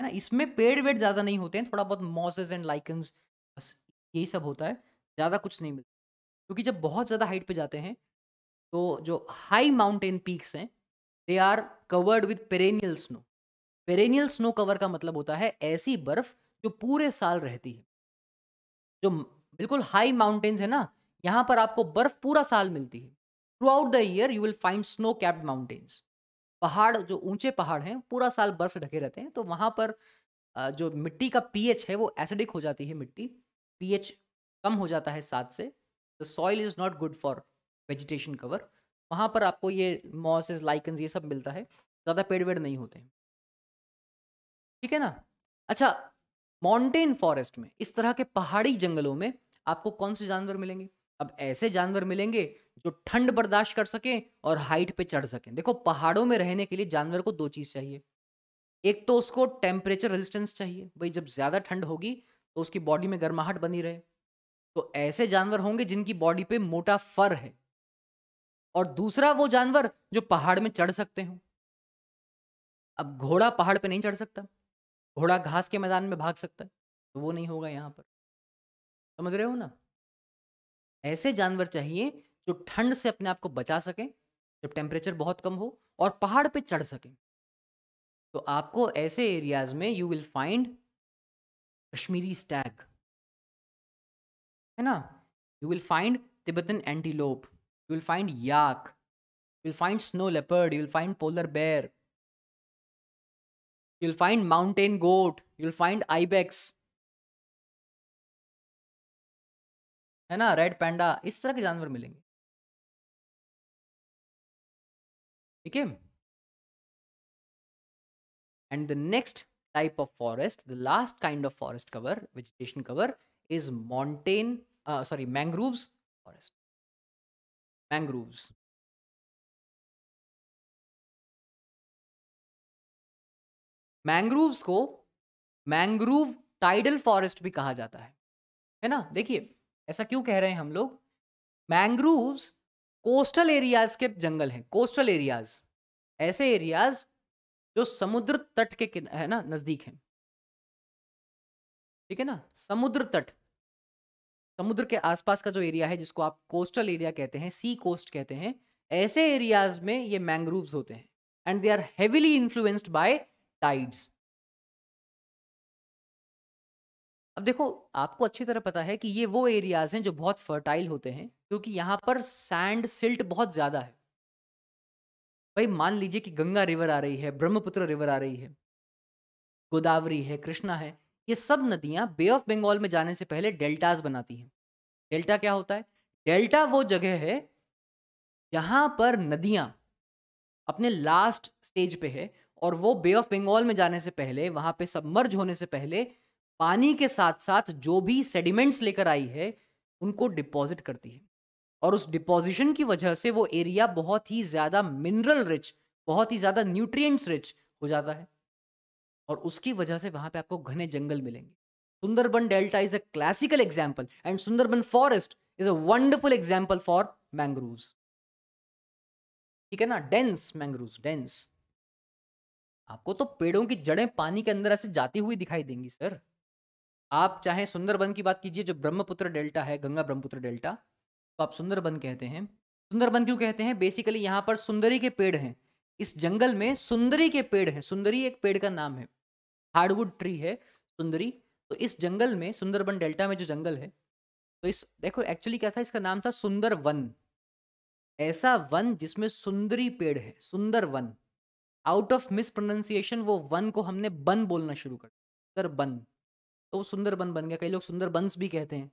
है ना इसमें पेड़ वेड़ ज़्यादा नहीं होते हैं थोड़ा बहुत मॉसेज एंड लाइकन्स बस यही सब होता है ज़्यादा कुछ नहीं मिलता क्योंकि जब बहुत ज़्यादा हाइट पे जाते हैं तो जो हाई माउंटेन पीक्स हैं they are covered with perennial snow perennial snow cover का मतलब होता है ऐसी बर्फ़ जो पूरे साल रहती है जो बिल्कुल हाई माउंटेन्स है ना यहाँ पर आपको बर्फ पूरा साल मिलती है throughout the year you will find snow capped mountains पहाड़ जो ऊंचे पहाड़ हैं पूरा साल बर्फ ढके रहते हैं तो वहाँ पर जो मिट्टी का पीएच है वो एसिडिक हो जाती है मिट्टी पीएच कम हो जाता है सात से the soil is not good for vegetation cover वहाँ पर आपको ये मॉसेज लाइकन्स ये सब मिलता है ज़्यादा पेड़ वेड़ नहीं होते ठीक है ना अच्छा माउंटेन फॉरेस्ट में इस तरह के पहाड़ी जंगलों में आपको कौन से जानवर मिलेंगे अब ऐसे जानवर मिलेंगे जो ठंड बर्दाश्त कर सकें और हाइट पे चढ़ सकें देखो पहाड़ों में रहने के लिए जानवर को दो चीज़ चाहिए एक तो उसको टेम्परेचर रेजिस्टेंस चाहिए भाई जब ज़्यादा ठंड होगी तो उसकी बॉडी में गर्माहट बनी रहे तो ऐसे जानवर होंगे जिनकी बॉडी पे मोटा फर है और दूसरा वो जानवर जो पहाड़ में चढ़ सकते हो अब घोड़ा पहाड़ पे नहीं चढ़ सकता घोड़ा घास के मैदान में भाग सकता है तो वो नहीं होगा यहाँ पर समझ रहे हो ना ऐसे जानवर चाहिए जो ठंड से अपने आप को बचा सके जब टेम्परेचर बहुत कम हो और पहाड़ पे चढ़ सके तो आपको ऐसे एरियाज में you will find Kashmiri stag है ना you will find Tibetan antelope you will find yak you will find snow leopard you will find polar bear You'll find mountain goat. You'll find ibex. है ना red panda. इस तरह के जानवर मिलेंगे ठीक है and the next type of forest the last kind of forest cover vegetation cover is montane uh, sorry mangroves forest mangroves mangroves को मैंग्रोव टाइडल फॉरेस्ट भी कहा जाता है है ना देखिए ऐसा क्यों कह रहे हैं हम लोग मैंग्रोव्स कोस्टल एरियाज के जंगल हैं कोस्टल एरियाज ऐसे एरियाज जो समुद्र तट के है ना नज़दीक हैं ठीक है ना समुद्र तट समुद्र के आसपास का जो एरिया है जिसको आप कोस्टल एरिया कहते हैं सी कोस्ट कहते हैं ऐसे एरियाज में ये मैंग्रोव्स होते हैं and they are heavily influenced by tides अब देखो आपको अच्छी तरह पता है कि ये वो एरियाज हैं जो बहुत फर्टाइल होते हैं क्योंकि यहाँ पर सैंड सिल्ट बहुत ज़्यादा है भाई मान लीजिए कि गंगा रिवर आ रही है ब्रह्मपुत्र रिवर आ रही है गोदावरी है कृष्णा है ये सब नदियां बे ऑफ बंगाल में जाने से पहले डेल्टाज बनाती हैं डेल्टा क्या होता है डेल्टा वो जगह है जहां पर नदियां अपने लास्ट स्टेज पे है और वो बे ऑफ बंगाल में जाने से पहले वहां पे सबमर्ज होने से पहले पानी के साथ साथ जो भी सेडिमेंट्स लेकर आई है उनको डिपॉजिट करती है और उस डिपॉजिशन की वजह से वो एरिया बहुत ही ज़्यादा मिनरल रिच बहुत ही ज़्यादा न्यूट्रिएंट्स रिच हो जाता है और उसकी वजह से वहां पे आपको घने जंगल मिलेंगे Sundarban delta is a classical example and Sundarban forest is a wonderful example for mangrove ठीक है ना डेंस मैंग्रूव डेंस आपको तो पेड़ों की जड़ें पानी के अंदर ऐसे जाती हुई दिखाई देंगी सर आप चाहे सुंदरबन की बात कीजिए जो ब्रह्मपुत्र डेल्टा है गंगा ब्रह्मपुत्र डेल्टा तो आप सुंदरबन कहते हैं सुंदरबन क्यों कहते हैं बेसिकली यहाँ पर सुंदरी के पेड़ हैं इस जंगल में सुंदरी के पेड़ हैं सुंदरी एक पेड़ का नाम है हार्डवुड ट्री है सुंदरी तो इस जंगल में सुंदरबन डेल्टा में जो जंगल है तो इस देखो एक्चुअली क्या था इसका नाम था सुंदर वन ऐसा वन जिसमें सुंदरी पेड़ है सुंदर वन आउट ऑफ मिस प्रोनाउंसिएशन वो वन को हमने बन बोलना शुरू कर सुंदर बन तो वो सुंदर बन बन गया कई लोग सुंदर बंस भी कहते हैं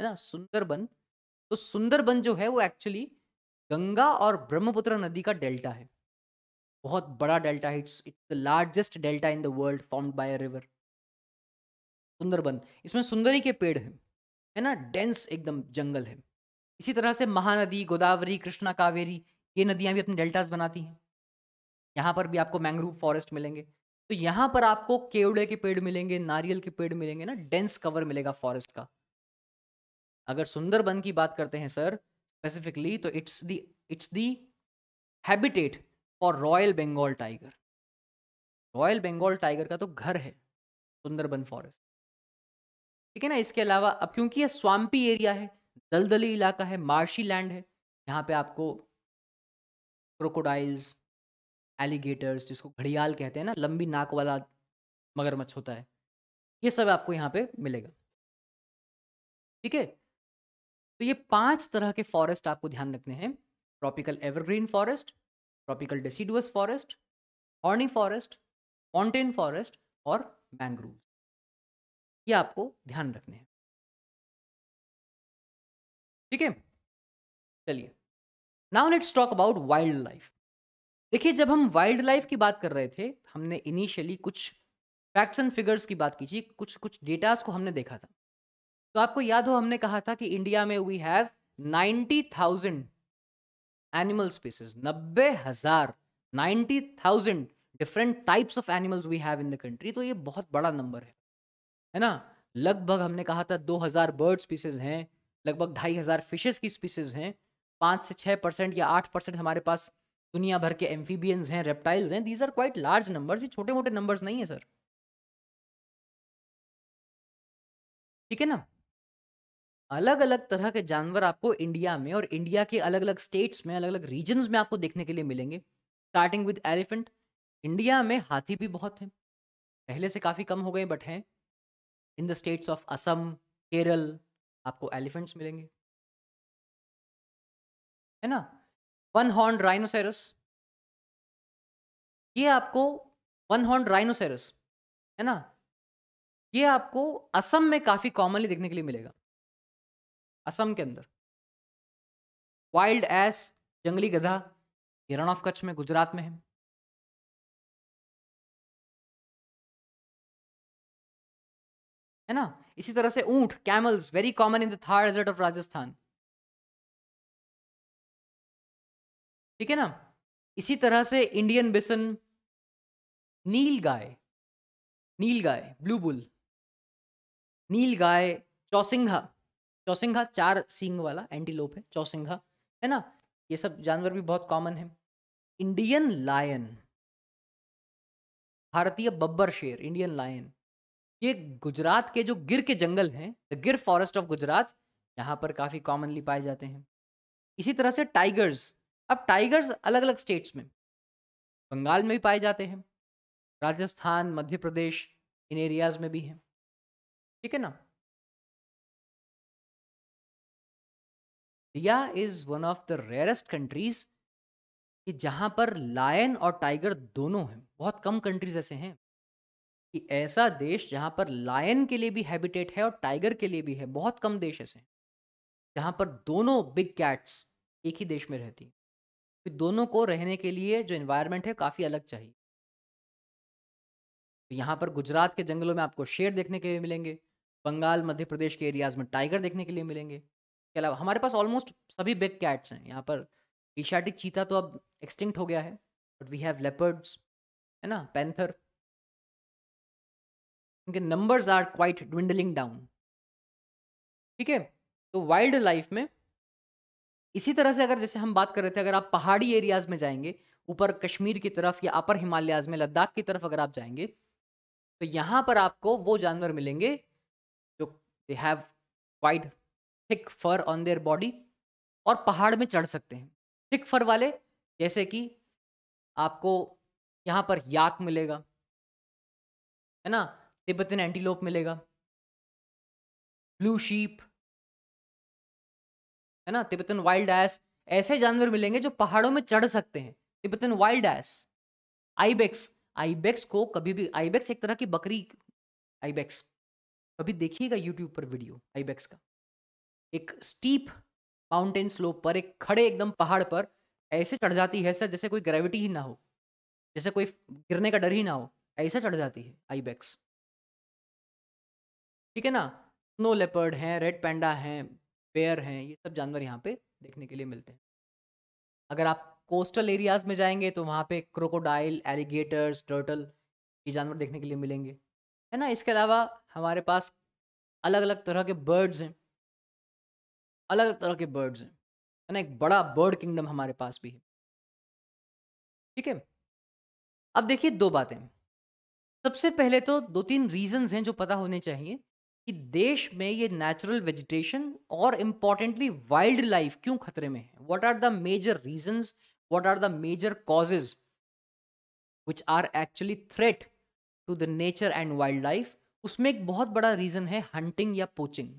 है ना सुंदर बन तो सुंदर बन जो है वो एक्चुअली गंगा और ब्रह्मपुत्र नदी का डेल्टा है बहुत बड़ा डेल्टा है it's it's the largest delta in the world formed by a river Sundarban इसमें सुंदरी के पेड़ हैं है ना डेंस एकदम जंगल है इसी तरह से महानदी गोदावरी कृष्णा कावेरी ये नदियाँ भी अपने डेल्टाज बनाती हैं यहाँ पर भी आपको मैंग्रोव फॉरेस्ट मिलेंगे तो यहाँ पर आपको केवड़े के पेड़ मिलेंगे नारियल के पेड़ मिलेंगे ना डेंस कवर मिलेगा फॉरेस्ट का अगर सुंदरबन की बात करते हैं सर स्पेसिफिकली तो it's the it's the habitat for royal Bengal tiger royal Bengal tiger का तो घर है सुंदरबन फॉरेस्ट ठीक है ना इसके अलावा अब क्योंकि ये स्वाम्पी एरिया है दलदली इलाका है मार्शी लैंड है यहाँ पे आपको क्रोकोडाइल्स एलिगेटर्स जिसको घड़ियाल कहते हैं ना लंबी नाक वाला मगरमच्छ होता है ये सब आपको यहाँ पे मिलेगा ठीक है तो ये पांच तरह के फॉरेस्ट आपको ध्यान रखने हैं tropical evergreen forest tropical deciduous forest thorny forest mountain forest और मैंग्रोव ये आपको ध्यान रखने हैं ठीक है चलिए now let's talk about wild wildlife देखिए जब हम वाइल्ड लाइफ की बात कर रहे थे हमने इनिशियली कुछ फैक्ट्स एंड फिगर्स की बात की थी कुछ कुछ डेटास को हमने देखा था तो आपको याद हो हमने कहा था कि इंडिया में we have ninety thousand animal species नब्बे हजार ninety thousand different types of animals we have in the country तो ये बहुत बड़ा नंबर है है ना लगभग हमने कहा था दो हजार बर्ड स्पीसीज हैं लगभग ढाई हज़ार फिशेज़ की स्पीसीज हैं पाँच से छः परसेंट या आठ परसेंट हमारे पास दुनिया भर के एम्फीबियंस हैं रेप्टाइल्स हैं these are quite large numbers ये छोटे मोटे नंबर्स नहीं है सर ठीक है ना अलग अलग तरह के जानवर आपको इंडिया में और इंडिया के अलग अलग स्टेट्स में अलग अलग रीजन में आपको देखने के लिए मिलेंगे स्टार्टिंग विद एलिफेंट इंडिया में हाथी भी बहुत हैं पहले से काफ़ी कम हो गए बट हैं in the states of Assam Kerala आपको एलिफेंट्स मिलेंगे है ना वन हॉर्न राइनोसेरस ये आपको वन हॉर्न राइनोसेरस है ना ये आपको असम में काफ़ी कॉमनली देखने के लिए मिलेगा असम के अंदर वाइल्ड एस जंगली गधा ये ऑफ कच्छ में गुजरात में है है ना इसी तरह से ऊंट camels very common in the Thar desert of Rajasthan ठीक है ना इसी तरह से Indian bison nilgai nilgai blue bull nilgai chousingha chousingha चार सींग वाला एंटीलोप है चौसिंघा है ना ये सब जानवर भी बहुत कॉमन है इंडियन लायन भारतीय बब्बर शेर इंडियन लायन ये गुजरात के जो गिर के जंगल हैं द गिर फॉरेस्ट ऑफ गुजरात यहाँ पर काफ़ी कॉमनली पाए जाते हैं इसी तरह से टाइगर्स अब टाइगर्स अलग अलग स्टेट्स में बंगाल में भी पाए जाते हैं राजस्थान मध्य प्रदेश इन एरियाज में भी हैं ठीक है ना India is one of the rarest countries कि जहां पर लायन और टाइगर दोनों हैं बहुत कम कंट्रीज ऐसे हैं कि ऐसा देश जहां पर लायन के लिए भी हैबिटेट है और टाइगर के लिए भी है बहुत कम देश ऐसे हैं जहां पर दोनों बिग कैट्स एक ही देश में रहती हैं कि दोनों को रहने के लिए जो इन्वायरमेंट है काफ़ी अलग चाहिए तो यहाँ पर गुजरात के जंगलों में आपको शेर देखने के लिए मिलेंगे बंगाल मध्य प्रदेश के एरियाज़ में टाइगर देखने के लिए मिलेंगे इसके अलावा हमारे पास ऑलमोस्ट सभी बिग कैट्स हैं यहाँ पर एशियाटिक चीता तो अब एक्सटिंक्ट हो गया है बट वी हैव लेपर्ड्स है ना पैंथर इनके numbers are quite dwindling down ठीक है तो वाइल्ड लाइफ में इसी तरह से अगर जैसे हम बात कर रहे थे अगर आप पहाड़ी एरियाज में जाएंगे ऊपर कश्मीर की तरफ या अपर हिमालयाज में लद्दाख की तरफ अगर आप जाएंगे तो यहाँ पर आपको वो जानवर मिलेंगे जो they have wide thick fur on their body और पहाड़ में चढ़ सकते हैं थिक फर वाले जैसे कि आपको यहाँ पर याक मिलेगा है ना तिब्बतन एंटीलोप मिलेगा ब्लू शीप है ना तिब्बतन वाइल्ड एस ऐसे जानवर मिलेंगे जो पहाड़ों में चढ़ सकते हैं Tibetan wild ass ibex ibex को कभी भी आईबेक्स एक तरह की बकरी आईबेक्स कभी देखिएगा यूट्यूब पर वीडियो आईबेक्स का एक स्टीप माउंटेन स्लोप पर एक खड़े एकदम पहाड़ पर ऐसे चढ़ जाती है सर जैसे कोई ग्रेविटी ही ना हो जैसे कोई गिरने का डर ही ना हो ऐसे चढ़ जाती है आईबेक्स ठीक है ना स्नो लेपर्ड हैं रेड पैंडा हैं बेयर हैं ये सब जानवर यहाँ पे देखने के लिए मिलते हैं अगर आप कोस्टल एरियाज में जाएंगे तो वहाँ पे क्रोकोडाइल एलिगेटर्स टर्टल ये जानवर देखने के लिए मिलेंगे है ना इसके अलावा हमारे पास अलग अलग तरह के बर्ड्स हैं अलग अलग तरह के बर्ड्स हैं है ना एक बड़ा बर्ड किंगडम हमारे पास भी है ठीक है अब देखिए दो बातें सबसे पहले तो दो तीन रीजंस हैं जो पता होने चाहिए कि देश में ये नेचुरल वेजिटेशन और इम्पॉर्टेंटली वाइल्ड लाइफ क्यों खतरे में है what are the major reason what are the major causes which are actually threat to the nature and wild wildlife उसमें एक बहुत बड़ा रीज़न है हंटिंग या पोचिंग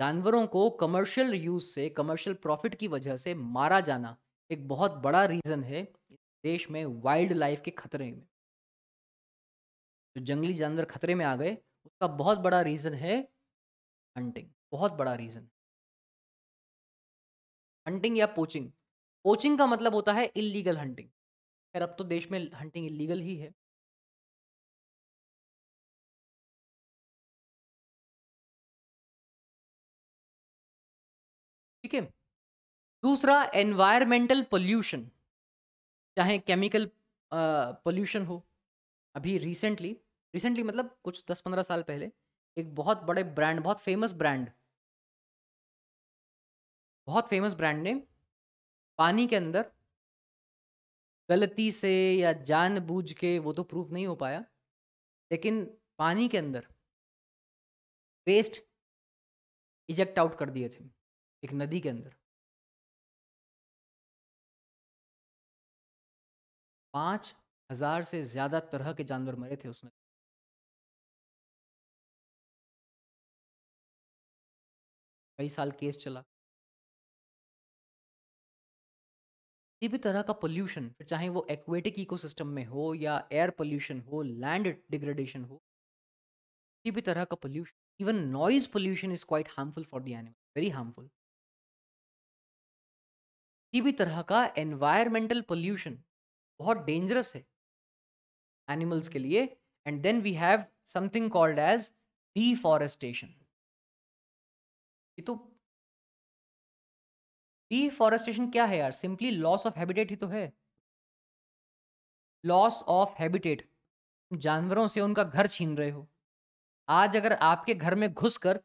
जानवरों को कमर्शियल यूज से कमर्शियल प्रॉफिट की वजह से मारा जाना एक बहुत बड़ा रीज़न है देश में वाइल्ड लाइफ के खतरे में तो जंगली जानवर खतरे में आ गए उसका बहुत बड़ा रीज़न है हंटिंग बहुत बड़ा रीज़न हंटिंग या पोचिंग पोचिंग का मतलब होता है इलीगल हंटिंग खैर अब तो देश में हंटिंग इलीगल ही है ठीक है दूसरा एनवायरमेंटल पोल्यूशन चाहे केमिकल पोल्यूशन हो अभी रिसेंटली रिसेंटली मतलब कुछ दस पंद्रह साल पहले एक बहुत बड़े ब्रांड बहुत फेमस ब्रांड बहुत फेमस ब्रांड ने पानी के अंदर गलती से या जानबूझ के वो तो प्रूफ नहीं हो पाया लेकिन पानी के अंदर वेस्ट इजेक्ट आउट कर दिए थे एक नदी के अंदर पाँच हजार से ज्यादा तरह के जानवर मरे थे उसमें कई साल केस चला किसी भी तरह का पोल्यूशन फिर चाहे वो एक्वेटिक इकोसिस्टम में हो या एयर पोल्यूशन हो लैंड डिग्रेडेशन हो किसी भी तरह का pollution even noise pollution is quite harmful for the animal very harmful किसी भी तरह का एनवायरमेंटल पोल्यूशन बहुत डेंजरस है एनिमल्स के लिए and then we have something called as deforestation ये तो डिफॉरेस्टेशन क्या है यार सिंपली लॉस ऑफ हैबिटेट ही तो है लॉस ऑफ हैबिटेट जानवरों से उनका घर छीन रहे हो आज अगर आपके घर में घुसकर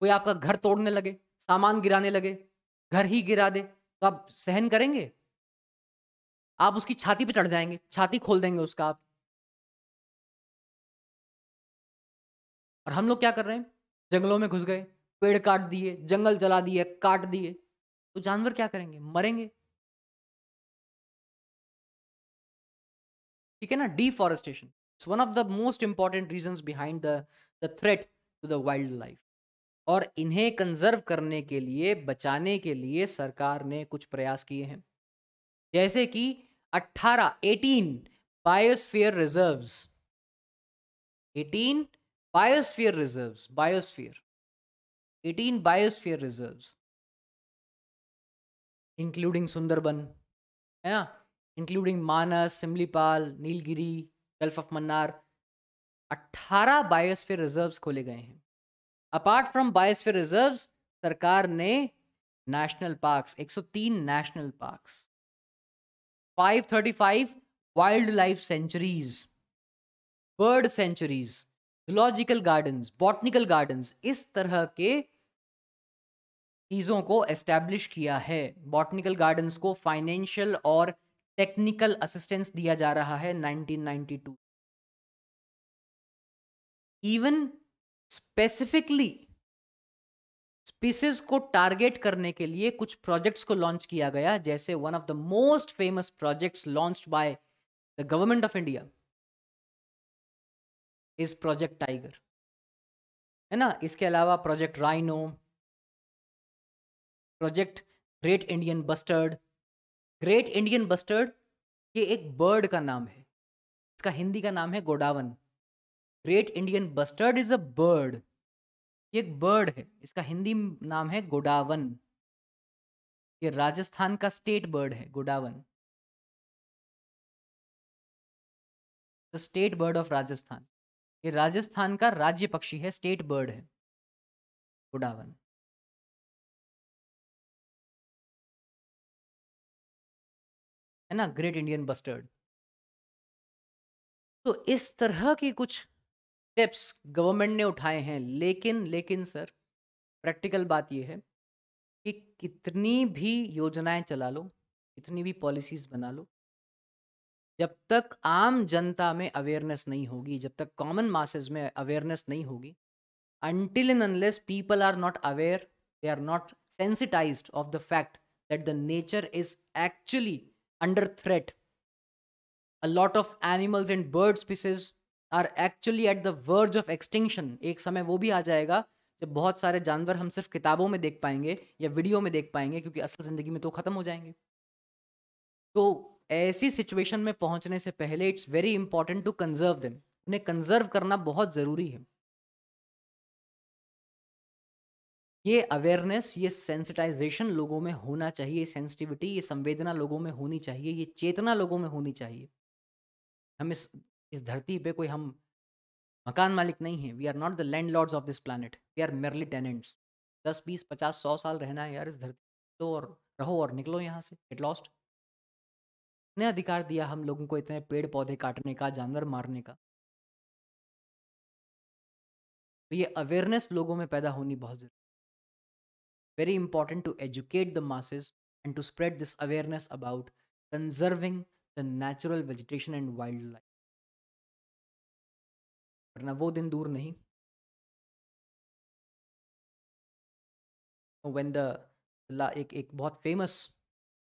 कोई आपका घर तोड़ने लगे सामान गिराने लगे घर ही गिरा दे तो आप सहन करेंगे आप उसकी छाती पर चढ़ जाएंगे छाती खोल देंगे उसका आप और हम लोग क्या कर रहे हैं जंगलों में घुस गए पेड़ काट दिए जंगल जला दिए काट दिए तो जानवर क्या करेंगे मरेंगे ठीक है ना deforestation it's one of the most important reason behind the the threat to the wild life और इन्हें कंजर्व करने के लिए बचाने के लिए सरकार ने कुछ प्रयास किए हैं जैसे कि 18 18 biosphere reserves 18 biosphere reserves biosphere eighteen biosphere reserve including Sundarban है ना including Manas Similipal Nilgiri gulf of Mannar अट्ठारह बायोस्फीयर रिजर्व खोले गए हैं अपार्ट फ्रॉम बायोस्फीयर रिजर्व सरकार ने national parks 103 national parks 535 wild life sanctuaries bird sanctuaries zoological gardens botanical gardens इस तरह के चीज़ों को एस्टेब्लिश किया है बॉटनिकल गार्डन्स को फाइनेंशियल और टेक्निकल असिस्टेंस दिया जा रहा है 1992 इवन स्पेसिफिकली स्पीसीज को टारगेट करने के लिए कुछ प्रोजेक्ट्स को लॉन्च किया गया जैसे one of the most famous projects launch by the government of India is project tiger है ना इसके अलावा project rhino project great Indian bustard great Indian bustard ये एक बर्ड का नाम है इसका हिंदी का नाम है Godawan great Indian bustard is a bird ये एक बर्ड है इसका हिंदी नाम है गोडावन ये राजस्थान का स्टेट बर्ड है Godawan the state bird of Rajasthan ये राजस्थान का राज्य पक्षी है स्टेट बर्ड है गोडावन है ना ग्रेट इंडियन बस्टर्ड तो इस तरह की कुछ स्टेप्स गवर्नमेंट ने उठाए हैं लेकिन लेकिन सर प्रैक्टिकल बात यह है कि कितनी भी योजनाएं चला लो कितनी भी पॉलिसीज बना लो जब तक आम जनता में अवेयरनेस नहीं होगी जब तक कॉमन मासेस में अवेयरनेस नहीं होगी until and unless people are not aware they are not sensitized of the fact that the nature is actually under threat. A lot of animals and bird species are actually at the verge of extinction एक समय वो भी आ जाएगा जब बहुत सारे जानवर हम सिर्फ किताबों में देख पाएंगे या वीडियो में देख पाएंगे क्योंकि असल ज़िंदगी में तो ख़त्म हो जाएंगे तो ऐसी सिचुएशन में पहुंचने से पहले it's very important to conserve them उन्हें कंजर्व करना बहुत ज़रूरी है ये अवेयरनेस ये सेंसिटाइजेशन लोगों में होना चाहिए ये सेंसिटिविटी ये संवेदना लोगों में होनी चाहिए ये चेतना लोगों में होनी चाहिए हम इस इस धरती पे कोई हम मकान मालिक नहीं है we are not the landlords of this planet we are merely tenants दस बीस पचास सौ साल रहना है यार इस धरती तो और रहो और निकलो यहाँ से इट लॉस्ट इतने अधिकार दिया हम लोगों को इतने पेड़ पौधे काटने का जानवर मारने का तो ये अवेयरनेस लोगों में पैदा होनी बहुत जरूरी very important to educate the masses and to spread this awareness about conserving the natural vegetation and wildlife. वरना वो दिन दूर नहीं वेन द एक एक बहुत फेमस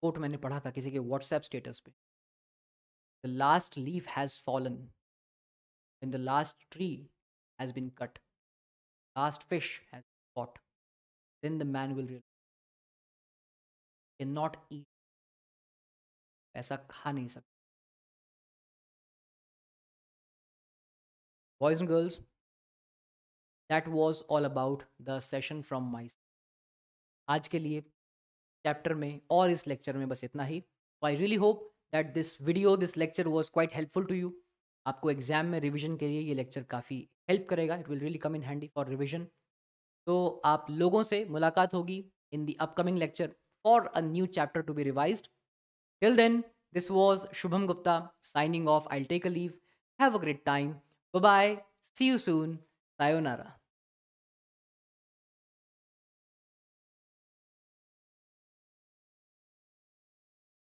कोट मैंने पढ़ा था किसी के व्हाट्सएप स्टेटस पे the last leaf has fallen when the last tree has been cut last fish has caught then the man will realize cannot eat ऐसा खा नहीं सकता boys and girls that was all about the session from my आज के लिए chapter में और इस लेक्चर में बस इतना ही I really hope that this video this lecture was quite helpful to you आपको एग्जाम में रिविजन के लिए ये लेक्चर काफ़ी हेल्प करेगा it will really come in handy for revision तो आप लोगों से मुलाकात होगी in the upcoming lecture for a new chapter to be revised till then this was Shubham Gupta signing off I take a leave have a great time bye see you soon sayonara